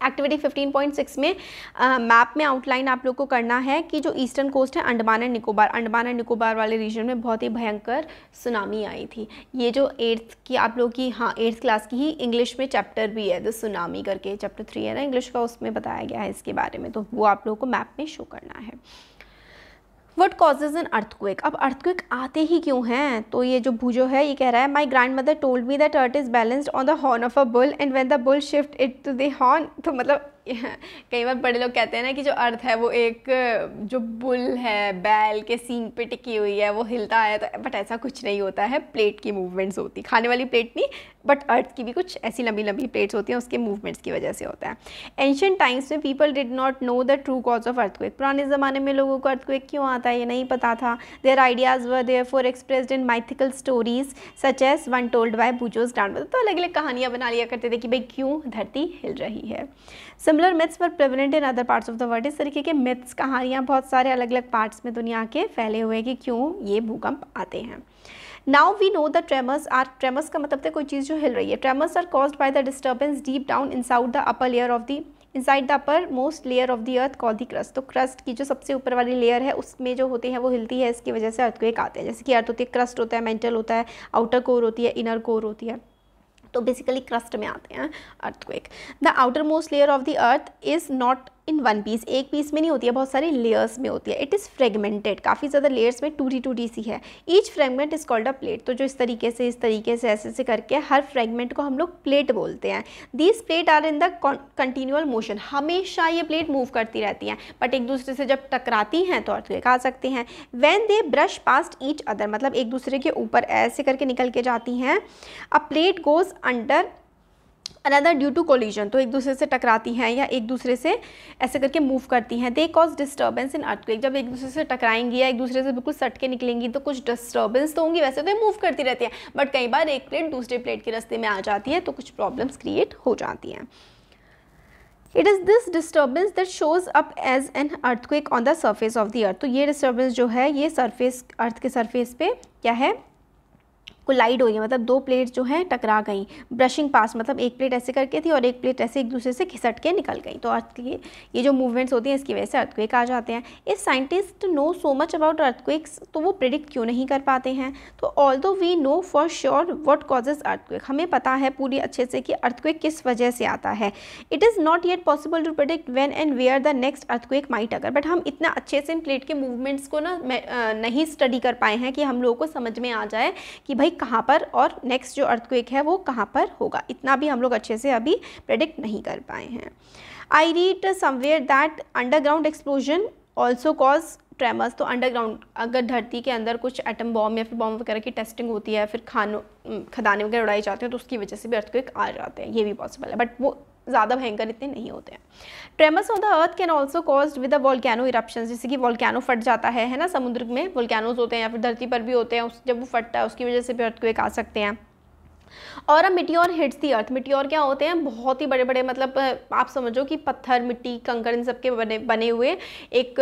[SPEAKER 1] एक्टिविटी 15.6 में मैप में आउटलाइन आप लोग को करना है कि जो ईस्टर्न कोस्ट है अंडमान एंड निकोबार अंडमान एंड निकोबार वाले रीजन में बहुत ही भयंकर सुनामी आई थी ये जो एट्थ की आप लोग की हाँ एट्थ क्लास की ही इंग्लिश में चैप्टर भी है द सुनामी करके चैप्टर थ्री है ना इंग्लिश का उसमें बताया गया है इसके बारे में तो वो आप लोगों को मैप में शो करना है वट कॉजेज एन अर्थक्वेक अब अर्थक्वेक आते ही क्यों हैं तो ये जो भूजो है ये कह रहा है my grandmother told me that earth is balanced on the horn of a bull and when the bull shift it to the horn तो मतलब कई बार बड़े लोग कहते हैं ना कि जो अर्थ है वो एक जो बुल है बैल के सींग पे टिकी हुई है वो हिलता है तो बट ऐसा कुछ नहीं होता है प्लेट की मूवमेंट्स होती खाने वाली प्लेट नहीं बट अर्थ की भी कुछ ऐसी लंबी लंबी प्लेट्स होती हैं उसके मूवमेंट्स की वजह से होता है एंशियंट टाइम्स में people did not know the true cause of earth पुराने ज़माने में लोगों को अर्थ क्यों आता है ये नहीं पता था their ideas were therefore expressed in mythical stories such as one told by बुजोज डांड तो अलग अलग कहानियाँ बना लिया करते थे कि भाई क्यों धरती हिल रही है सिमिलर मिथ्स पर prevalent in other parts of the world इस तरीके के मिथ्स कहानियाँ बहुत सारे अलग अलग पार्ट्स में दुनिया के फैले हुए हैं कि क्यों ये भूकंप आते हैं now we know the tremors are tremors का मतलब तो कोई चीज़ जो हिल रही है tremors are cause by the disturbance deep down in south the upper layer of the inside the upper most layer of the earth call the crust तो क्रस्ट की जो सबसे ऊपर वाली लेयर है उसमें जो होते हैं वो हिलती है इसकी वजह से अर्थ को एक आते हैं जैसे कि अर्थ होती है क्रस्ट होता है मेंटल होता है आउटर कोर होती है इनर कोर होती है तो बेसिकली क्रस्ट में आते हैं earthquake the outer most layer of the earth is not in one piece एक पीस में नहीं होती है बहुत सारी लेयर्स में होती है इट इज़ फ्रेगमेंटेड काफ़ी ज़्यादा लेयर्स में टूटी टूटी सी है each fragment is called a plate तो जो इस तरीके से इस तरीके से ऐसे ऐसे करके हर फ्रेगमेंट को हम लोग प्लेट बोलते हैं these plate are in the continual motion हमेशा ये प्लेट मूव करती रहती हैं बट एक दूसरे से जब टकराती हैं तो अर्थ खा सकते हैं when they brush past each other मतलब एक दूसरे के ऊपर ऐसे करके निकल के जाती हैं a plate goes under another due to collision तो एक दूसरे से टकराती हैं या एक दूसरे से ऐसे करके मूव करती हैं they cause disturbance in earthquake जब एक दूसरे से टकराएंगी या एक दूसरे से बिल्कुल सट के निकलेंगी तो कुछ डिस्टर्बेंस तो होंगी वैसे तो मूव करती रहती हैं बट कई बार एक प्लेट दूसरे प्लेट के रस्ते में आ जाती है तो कुछ प्रॉब्लम्स क्रिएट हो जाती हैं it is this disturbance that shows up as an earthquake on the surface of the earth तो ये डिस्टर्बेंस जो है ये सर्फेस अर्थ के सर्फेस पे क्या है कोलाइड हो गई मतलब दो प्लेट जो है टकरा गई ब्रशिंग पास मतलब एक प्लेट ऐसे करके थी और एक प्लेट ऐसे एक दूसरे से घिसट के निकल गई तो अर्थ ये जो मूवमेंट्स होती हैं इसकी वजह से अर्थक्वेक आ जाते हैं इस scientist know so much about earthquakes तो वो प्रिडिक्ट क्यों नहीं कर पाते हैं तो all we know for sure what causes earthquake हमें पता है पूरी अच्छे से कि अर्थक्वेक किस वजह से आता है it is not yet possible to predict when and where the next earthquake might occur but हम इतना अच्छे से इन प्लेट के मूवमेंट्स को ना नहीं स्टडी कर पाए हैं कि हम लोगों को समझ में आ जाए कि भाई कहाँ पर और नेक्स्ट जो अर्थक्वेक है वो कहाँ पर होगा इतना भी हम लोग अच्छे से अभी प्रेडिक्ट नहीं कर पाए हैं I read somewhere that underground explosion also cause tremors तो अंडरग्राउंड अगर धरती के अंदर कुछ एटम बॉम्ब या फिर बॉम्ब वगैरह की टेस्टिंग होती है फिर खानों खदाने वगैरह उड़ाई जाते हैं तो उसकी वजह से भी अर्थक्वेक आ जाते हैं ये भी पॉसिबल है बट वो ज़्यादा भयंकर इतने नहीं होते हैं tremors of the earth can also cause with the volcano eruption जैसे कि वॉल्कैनो फट जाता है है ना समुद्र में वॉल्कैनोज होते हैं या फिर धरती पर भी होते हैं उस जब वो फटता है उसकी वजह से भी अर्थक्वेक आ सकते हैं और अब मिट्योर हिट्स दी अर्थ और क्या होते हैं बहुत ही बड़े बड़े मतलब आप समझो कि पत्थर मिट्टी कंकड़ इन सबके बने बने हुए एक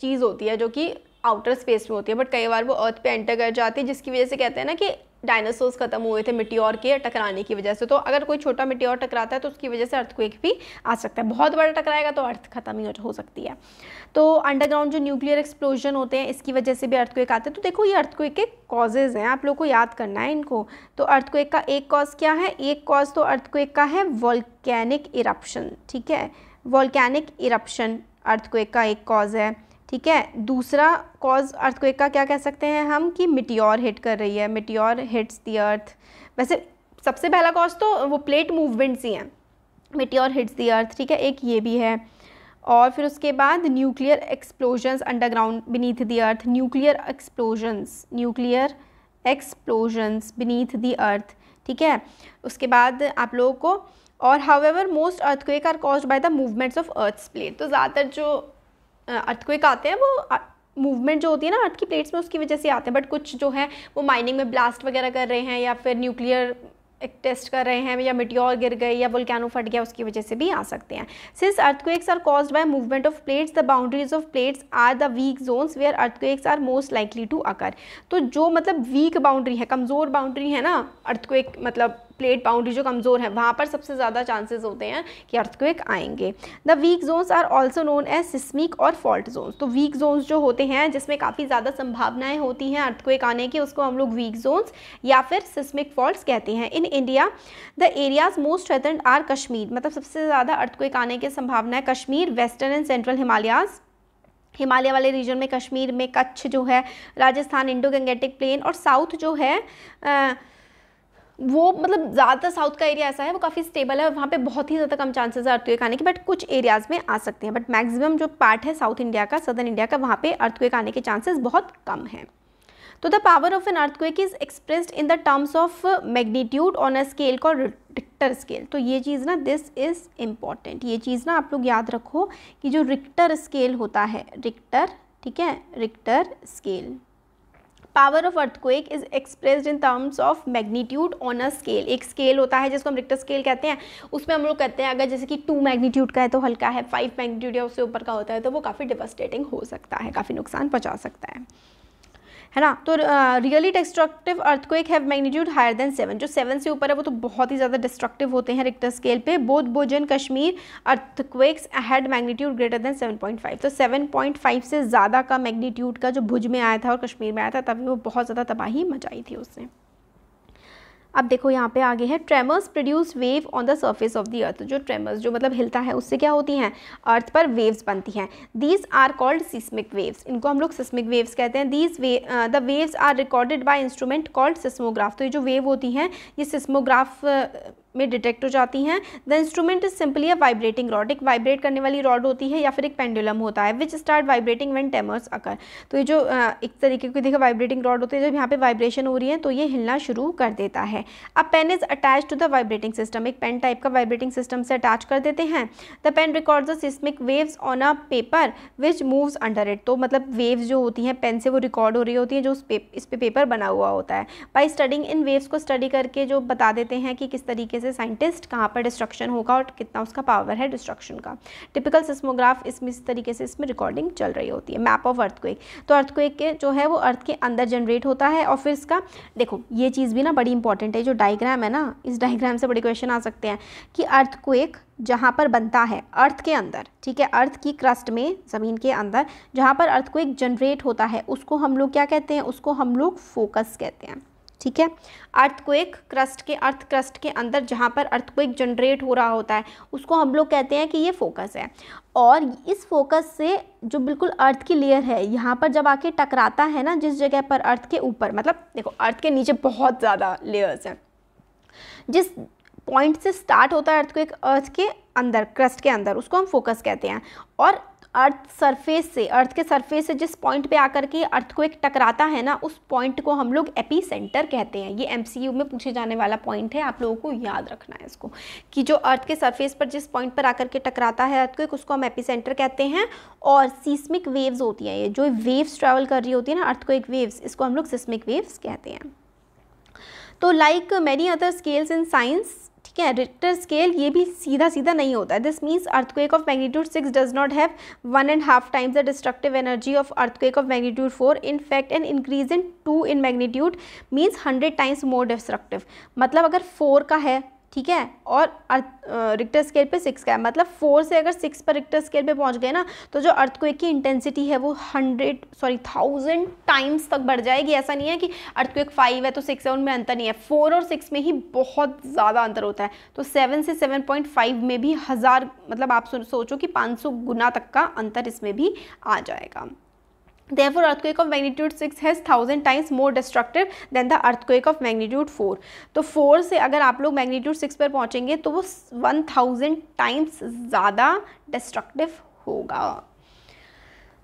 [SPEAKER 1] चीज़ होती है जो कि आउटर स्पेस में होती है बट कई बार वो अर्थ पे एंटर कर जाती है जिसकी वजह से कहते हैं ना कि डायनासोर्स खत्म हुए थे मिट्योर के टकराने की वजह से तो अगर कोई छोटा मिट्योर टकराता है तो उसकी वजह से अर्थक्वेक भी आ सकता है बहुत बड़ा टकराएगा तो अर्थ खत्म ही हो सकती है तो अंडरग्राउंड जो न्यूक्लियर एक्सप्लोजन होते हैं इसकी वजह से भी अर्थक्वेक आते हैं तो देखो ये अर्थक्वेक के कॉजेज़ हैं आप लोग को याद करना है इनको तो अर्थक्वेक का एक कॉज क्या है एक कॉज तो अर्थक्वेक का है वॉल्कैनिक इरप्शन ठीक है वॉल्कैनिक इरप्शन अर्थक्वेक का एक कॉज है ठीक है दूसरा कॉज अर्थक्वेक का क्या कह सकते हैं हम कि मिट्योर हिट कर रही है मिट्योर हिट्स दी अर्थ वैसे सबसे पहला कॉज तो वो प्लेट मूवमेंट्स ही हैं मिट्योर हिट्स दी अर्थ ठीक है एक ये भी है और फिर उसके बाद nuclear explosions underground beneath the earth nuclear explosions nuclear explosions beneath the earth ठीक है उसके बाद आप लोगों को और however most earthquake are cause by the movements of earth plate तो ज़्यादातर जो अर्थक्वेक आते हैं वो मूवमेंट जो होती है ना अर्थ की प्लेट्स में उसकी वजह से आते हैं बट कुछ जो है वो माइनिंग में ब्लास्ट वगैरह कर रहे हैं या फिर न्यूक्लियर एक टेस्ट कर रहे हैं या मिट्योर गिर गई या वोल्केनो फट गया उसकी वजह से भी आ सकते हैं since earthquakes are cause by movement of plates the boundaries of plates are the weak zones where earthquakes are most likely to occur तो जो मतलब वीक बाउंड्री है कमज़ोर बाउंड्री है ना अर्थक्वेक मतलब प्लेट बाउंड्री जो कमज़ोर है वहाँ पर सबसे ज़्यादा चांसेस होते हैं कि अर्थक्वेक आएंगे the weak zones are also known as seismic और फॉल्ट जोन्स तो वीक जोन्स जो होते हैं जिसमें काफ़ी ज़्यादा संभावनाएं होती हैं अर्थक्वेक आने की उसको हम लोग वीक जोन्स या फिर सिस्मिक फॉल्ट कहते हैं in India the areas most threatened are Kashmir मतलब सबसे ज़्यादा अर्थक्वेक आने की संभावनाएं Kashmir western and central Himalayas Himalaya वाले रीजन में कश्मीर में कच्छ जो है राजस्थान इंडो गंगेटिक प्लेन और साउथ जो है आ, वो मतलब ज़्यादातर साउथ का एरिया ऐसा है वो काफ़ी स्टेबल है वहाँ पे बहुत ही ज़्यादा कम चांसेस है अर्थवेक आने के बट कुछ एरियाज़ में आ सकते हैं बट मैक्सिमम जो पार्ट है साउथ इंडिया का सदर्न इंडिया का वहाँ पे अर्थवेक आने के चांसेस बहुत कम हैं तो the power of an earthquake is expressed in the terms of magnitude on a scale call Richter scale तो ये चीज़ ना दिस इज़ इम्पॉर्टेंट ये चीज़ ना आप लोग याद रखो कि जो रिक्टर स्केल होता है रिक्टर ठीक है Richter scale power of earthquake is expressed in terms of magnitude on a scale एक स्केल होता है जिसको हम रिक्टर स्केल कहते हैं उसमें हम लोग कहते हैं अगर जैसे कि टू मैग्नीट्यूड का है तो हल्का है फाइव मैग्नीट्यूड या उससे ऊपर का होता है तो वो काफ़ी डिवास्टेटिंग हो सकता है काफ़ी नुकसान पहुँचा सकता है है ना तो really destructive earthquake have magnitude higher than seven जो सेवन से ऊपर है वो तो बहुत ही ज़्यादा डिस्ट्रक्टिव होते हैं रिक्टर स्केल पे बोध बोजन Kashmir earthquakes had magnitude greater than seven point five तो सेवन पॉइंट फाइव से ज़्यादा का मैग्नीट्यूड का जो भुज में आया था और कश्मीर में आया था तभी वो बहुत ज़्यादा तबाही मचाई थी उसने अब देखो यहाँ पे आगे है tremors produce wave on the surface of the earth जो ट्रेमर्स जो मतलब हिलता है उससे क्या होती हैं अर्थ पर वेव्स बनती हैं these are called seismic waves इनको हम लोग सिस्मिक वेव्स कहते हैं these way the waves are recorded by instrument called seismograph तो ये जो वेव होती हैं ये सिस्मोग्राफ में डिटेक्ट हो जाती हैं the instrument is simply a vibrating rod एक वाइब्रेट करने वाली रॉड होती है या फिर एक पेंडुलम होता है which start vibrating when tremors occur तो ये जो एक तरीके की देखा वाइब्रेटिंग रॉड होती है जब यहाँ पे वाइब्रेशन हो रही है तो ये हिलना शुरू कर देता है अब pen is attach to the vibrating system एक पेन टाइप का वाइब्रेटिंग सिस्टम से अटैच कर देते हैं the pen record the seismic waves on a paper which moves under it तो मतलब वेव्स जो होती हैं पेन से वो रिकॉर्ड हो रही होती हैं जो उस पे, इस पे पेपर बना हुआ होता है बाई स्टडिंग इन वेव्स को स्टडी करके जो बता देते हैं कि किस तरीके एज ए साइंटिस्ट कहाँ पर डिस्ट्रक्शन होगा और कितना उसका पावर है डिस्ट्रक्शन का टिपिकल सिस्मोग्राफ इसमें इस तरीके से इसमें रिकॉर्डिंग चल रही होती है मैप ऑफ अर्थ तो अर्थ के जो है वो अर्थ के अंदर जनरेट होता है और फिर इसका देखो ये चीज़ भी ना बड़ी इंपॉर्टेंट है जो डायग्राम है ना इस डायग्राम से बड़े क्वेश्चन आ सकते हैं कि अर्थ जहाँ पर बनता है अर्थ के अंदर ठीक है अर्थ की क्रस्ट में ज़मीन के अंदर जहाँ पर अर्थ को एक जनरेट होता है उसको हम लोग क्या कहते हैं उसको हम लोग फोकस कहते हैं ठीक है अर्थक्वेक क्रस्ट के अर्थ क्रस्ट के अंदर जहाँ पर अर्थक्वेक जनरेट हो रहा होता है उसको हम लोग कहते हैं कि ये फोकस है और इस फोकस से जो बिल्कुल अर्थ की लेयर है यहाँ पर जब आके टकराता है ना जिस जगह पर अर्थ के ऊपर मतलब देखो अर्थ के नीचे बहुत ज़्यादा लेयर्स हैं जिस पॉइंट से स्टार्ट होता है अर्थ को एक अर्थ के अंदर क्रस्ट के अंदर उसको हम फोकस कहते हैं और अर्थ सरफेस से अर्थ के सरफेस से जिस पॉइंट पे आकर के अर्थ को एक टकराता है ना उस पॉइंट को हम लोग एपी सेंटर कहते हैं ये एम में पूछे जाने वाला पॉइंट है आप लोगों को याद रखना है इसको कि जो अर्थ के सरफेस पर जिस पॉइंट पर आकर के टकराता है अर्थ को एक उसको हम एपी सेंटर कहते हैं और सीस्मिक वेव्स होती हैं ये जो वेव्स ट्रैवल कर रही होती है ना अर्थ को एक वेव्स इसको हम लोग सिस्मिक वेव्स कहते हैं तो like many other scales in science ठीक है रिक्टर स्केल ये भी सीधा सीधा नहीं होता है this means earthquake of magnitude six does not have one and half times the destructive energy of earthquake of magnitude four in fact and increase in two in magnitude means hundred times more destructive मतलब अगर four का है ठीक है और Richter scale पे six का है मतलब फोर से अगर सिक्स पर रिक्टर स्केल पे पहुंच गए ना तो जो अर्थक्वेक की इंटेंसिटी है वो हंड्रेड सॉरी थाउजेंड टाइम्स तक बढ़ जाएगी ऐसा नहीं है कि अर्थक्वेक फाइव है तो सिक्स है उनमें अंतर नहीं है फोर और सिक्स में ही बहुत ज़्यादा अंतर होता है तो सेवन से सेवन पॉइंट फाइव में भी हज़ार मतलब आप सोचो कि पाँच सौ गुना तक का अंतर इसमें भी आ जाएगा therefore earthquake of magnitude six has thousand times more destructive than the earthquake of magnitude four तो फोर से अगर आप लोग magnitude सिक्स पर पहुंचेंगे तो वो वन थाउजेंड टाइम्स ज़्यादा destructive होगा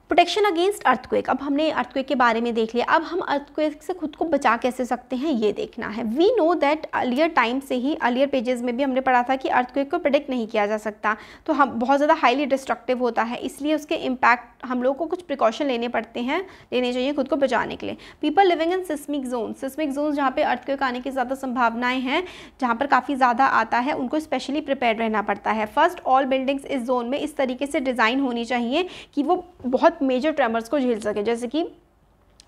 [SPEAKER 1] प्रोटेक्शन अगेंस्ट अर्थक्वेक अब हमने अर्थक्वेक के बारे में देख लिया अब हम अर्थक्वेक से खुद को बचा कैसे सकते हैं ये देखना है we know that earlier time से ही अर्लियर पेजेस में भी हमने पढ़ा था कि अर्थक्वेक को प्रोडिक्ट नहीं किया जा सकता तो हम बहुत ज़्यादा हाईली डिस्ट्रक्टिव होता है इसलिए उसके इम्पैक्ट हम लोग को कुछ प्रिकॉशन लेने पड़ते हैं लेने चाहिए खुद को बचाने के लिए people living in seismic zone seismic zone जहाँ पर अर्थक्वेक आने की ज़्यादा संभावनाएँ हैं जहाँ पर काफ़ी ज़्यादा आता है उनको स्पेशली प्रिपेयर रहना पड़ता है फर्स्ट ऑल बिल्डिंग्स इस जोन में इस तरीके से डिज़ाइन होनी चाहिए कि वो बहुत बहुत मेजर ट्रेमर्स को झेल सके जैसे कि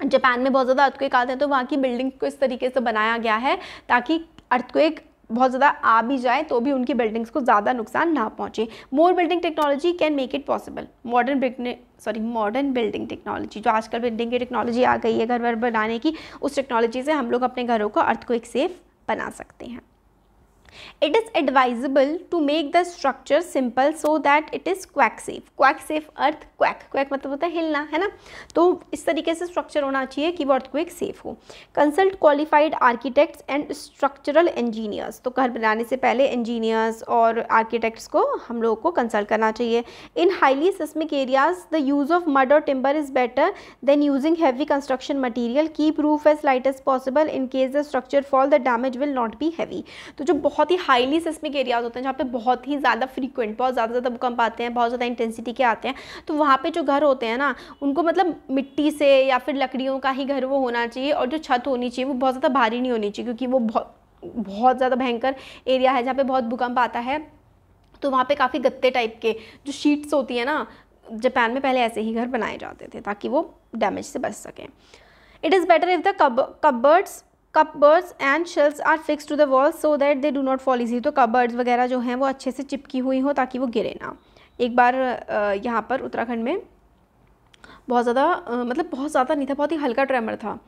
[SPEAKER 1] जापान में बहुत ज़्यादा अर्थक्वेक आते हैं तो वहाँ की बिल्डिंग को इस तरीके से बनाया गया है ताकि अर्थक्वेक बहुत ज़्यादा आ भी जाए तो भी उनकी बिल्डिंग्स को ज़्यादा नुकसान ना पहुँचे more building technology can make it possible modern sorry modern building technology जो आजकल बिल्डिंग की टेक्नोलॉजी आ गई है घर घर बनाने की उस टेक्नोलॉजी से हम लोग अपने घरों को अर्थक्वेक सेफ बना सकते हैं it is advisable to make the structure simple so that it is quake safe quake safe earthquake quake मतलब होता है हिलना है ना तो इस तरीके से स्ट्रक्चर होना चाहिए कि वो अर्थ अर्थक्वेक सेफ हो consult qualified architects and structural engineers तो घर बनाने से पहले इंजीनियर्स और आर्किटेक्ट्स को हम लोगों को कंसल्ट करना चाहिए in highly seismic areas the use of mud और timber is better than using heavy construction material keep roof as light as possible in case the structure fall the damage will not be heavy तो जो बहुत बहुत ही highly seismic areas होते हैं जहाँ पे बहुत ही ज़्यादा फ्रीक्वेंट बहुत ज़्यादा ज़्यादा भूकंप आते हैं बहुत ज़्यादा इंटेंसिटी के आते हैं तो वहाँ पे जो घर होते हैं ना उनको मतलब मिट्टी से या फिर लकड़ियों का ही घर वो होना चाहिए और जो छत होनी चाहिए वो बहुत ज़्यादा भारी नहीं होनी चाहिए क्योंकि वो बहुत बहुत ज़्यादा भयंकर एरिया है जहाँ पर बहुत भूकंप आता है तो वहाँ पर काफ़ी गत्ते टाइप के जो शीट्स होती है ना जापान में पहले ऐसे ही घर बनाए जाते थे ताकि वो डैमेज से बच सकें it is better if the cupboards cupboards and shelves are fix to the wall so that they do not fall easy तो कपबर्ड्स वगैरह जो हैं वो अच्छे से चिपकी हुई हो ताकि वो गिरे ना एक बार यहाँ पर उत्तराखंड में बहुत ज़्यादा मतलब बहुत ज़्यादा नहीं था बहुत ही हल्का ट्रेमर था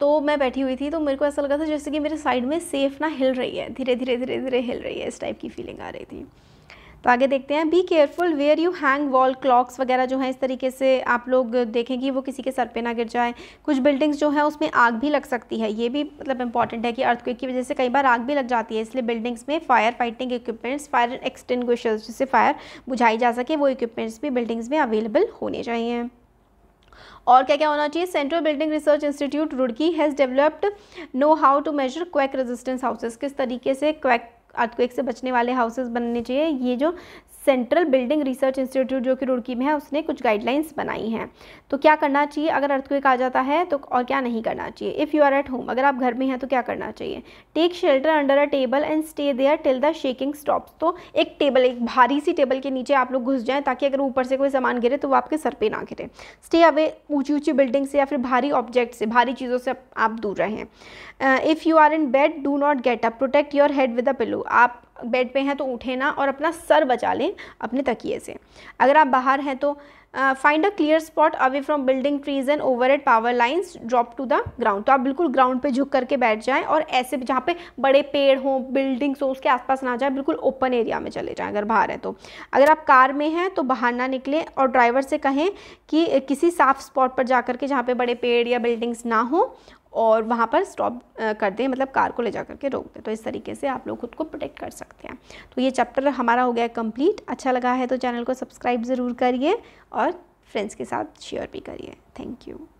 [SPEAKER 1] तो मैं बैठी हुई थी तो मेरे को ऐसा लगा था जैसे कि मेरे साइड में सेफ ना हिल रही है धीरे धीरे धीरे धीरे हिल रही है इस टाइप की फीलिंग आ रही थी तो आगे देखते हैं be careful where you hang wall clocks वगैरह जो हैं इस तरीके से आप लोग देखें कि वो किसी के सर पे ना गिर जाए कुछ बिल्डिंग्स जो हैं उसमें आग भी लग सकती है ये भी मतलब इंपॉर्टेंट है कि अर्थक्वेक की वजह से कई बार आग भी लग जाती है इसलिए बिल्डिंग्स में fire fighting equipments fire extinguishers जिससे फायर बुझाई जा सके वो इक्विपमेंट्स भी बिल्डिंग्स में अवेलेबल होने चाहिए और क्या क्या होना चाहिए Central Building Research Institute Roorkee has developed know how to major quake resistance houses किस तरीके से क्वैक अर्थक्वेक से बचने वाले हाउसेस बनने चाहिए ये जो सेंट्रल बिल्डिंग रिसर्च इंस्टीट्यूट जो कि रुड़की में है उसने कुछ गाइडलाइंस बनाई हैं तो क्या करना चाहिए अगर अर्थक्वेक आ जाता है तो और क्या नहीं करना चाहिए if you are at home अगर आप घर में हैं तो क्या करना चाहिए take shelter under a table and stay there till the shaking stops तो एक टेबल एक भारी सी टेबल के नीचे आप लोग घुस जाएँ ताकि अगर ऊपर से कोई सामान गिरे तो वो आपके सर पर ना गिरे स्टे अवे ऊँची ऊँची बिल्डिंग से या फिर भारी ऑब्जेक्ट से भारी चीज़ों से आप दूर रहें if you are in bed do not get up protect your head with a pillow आप बेड पे हैं तो उठें ना और अपना सर बचा लें अपने तकिए से अगर आप बाहर हैं तो find a clear spot away from building trees and overhead power lines drop to the ground तो आप बिल्कुल ग्राउंड पे झुक करके बैठ जाएं और ऐसे जहाँ पे बड़े पेड़ हों बिल्डिंग्स हो उसके आसपास ना जाएं बिल्कुल ओपन एरिया में चले जाएं अगर बाहर है तो अगर आप कार में हैं तो बाहर ना निकलें और ड्राइवर से कहें कि किसी साफ स्पॉट पर जा के जहाँ पर बड़े पेड़ या बिल्डिंग्स ना हों और वहाँ पर स्टॉप कर दें मतलब कार को ले जा करके रोक दें तो इस तरीके से आप लोग खुद को प्रोटेक्ट कर सकते हैं तो ये चैप्टर हमारा हो गया कंप्लीट अच्छा लगा है तो चैनल को सब्सक्राइब ज़रूर करिए और फ्रेंड्स के साथ शेयर भी करिए थैंक यू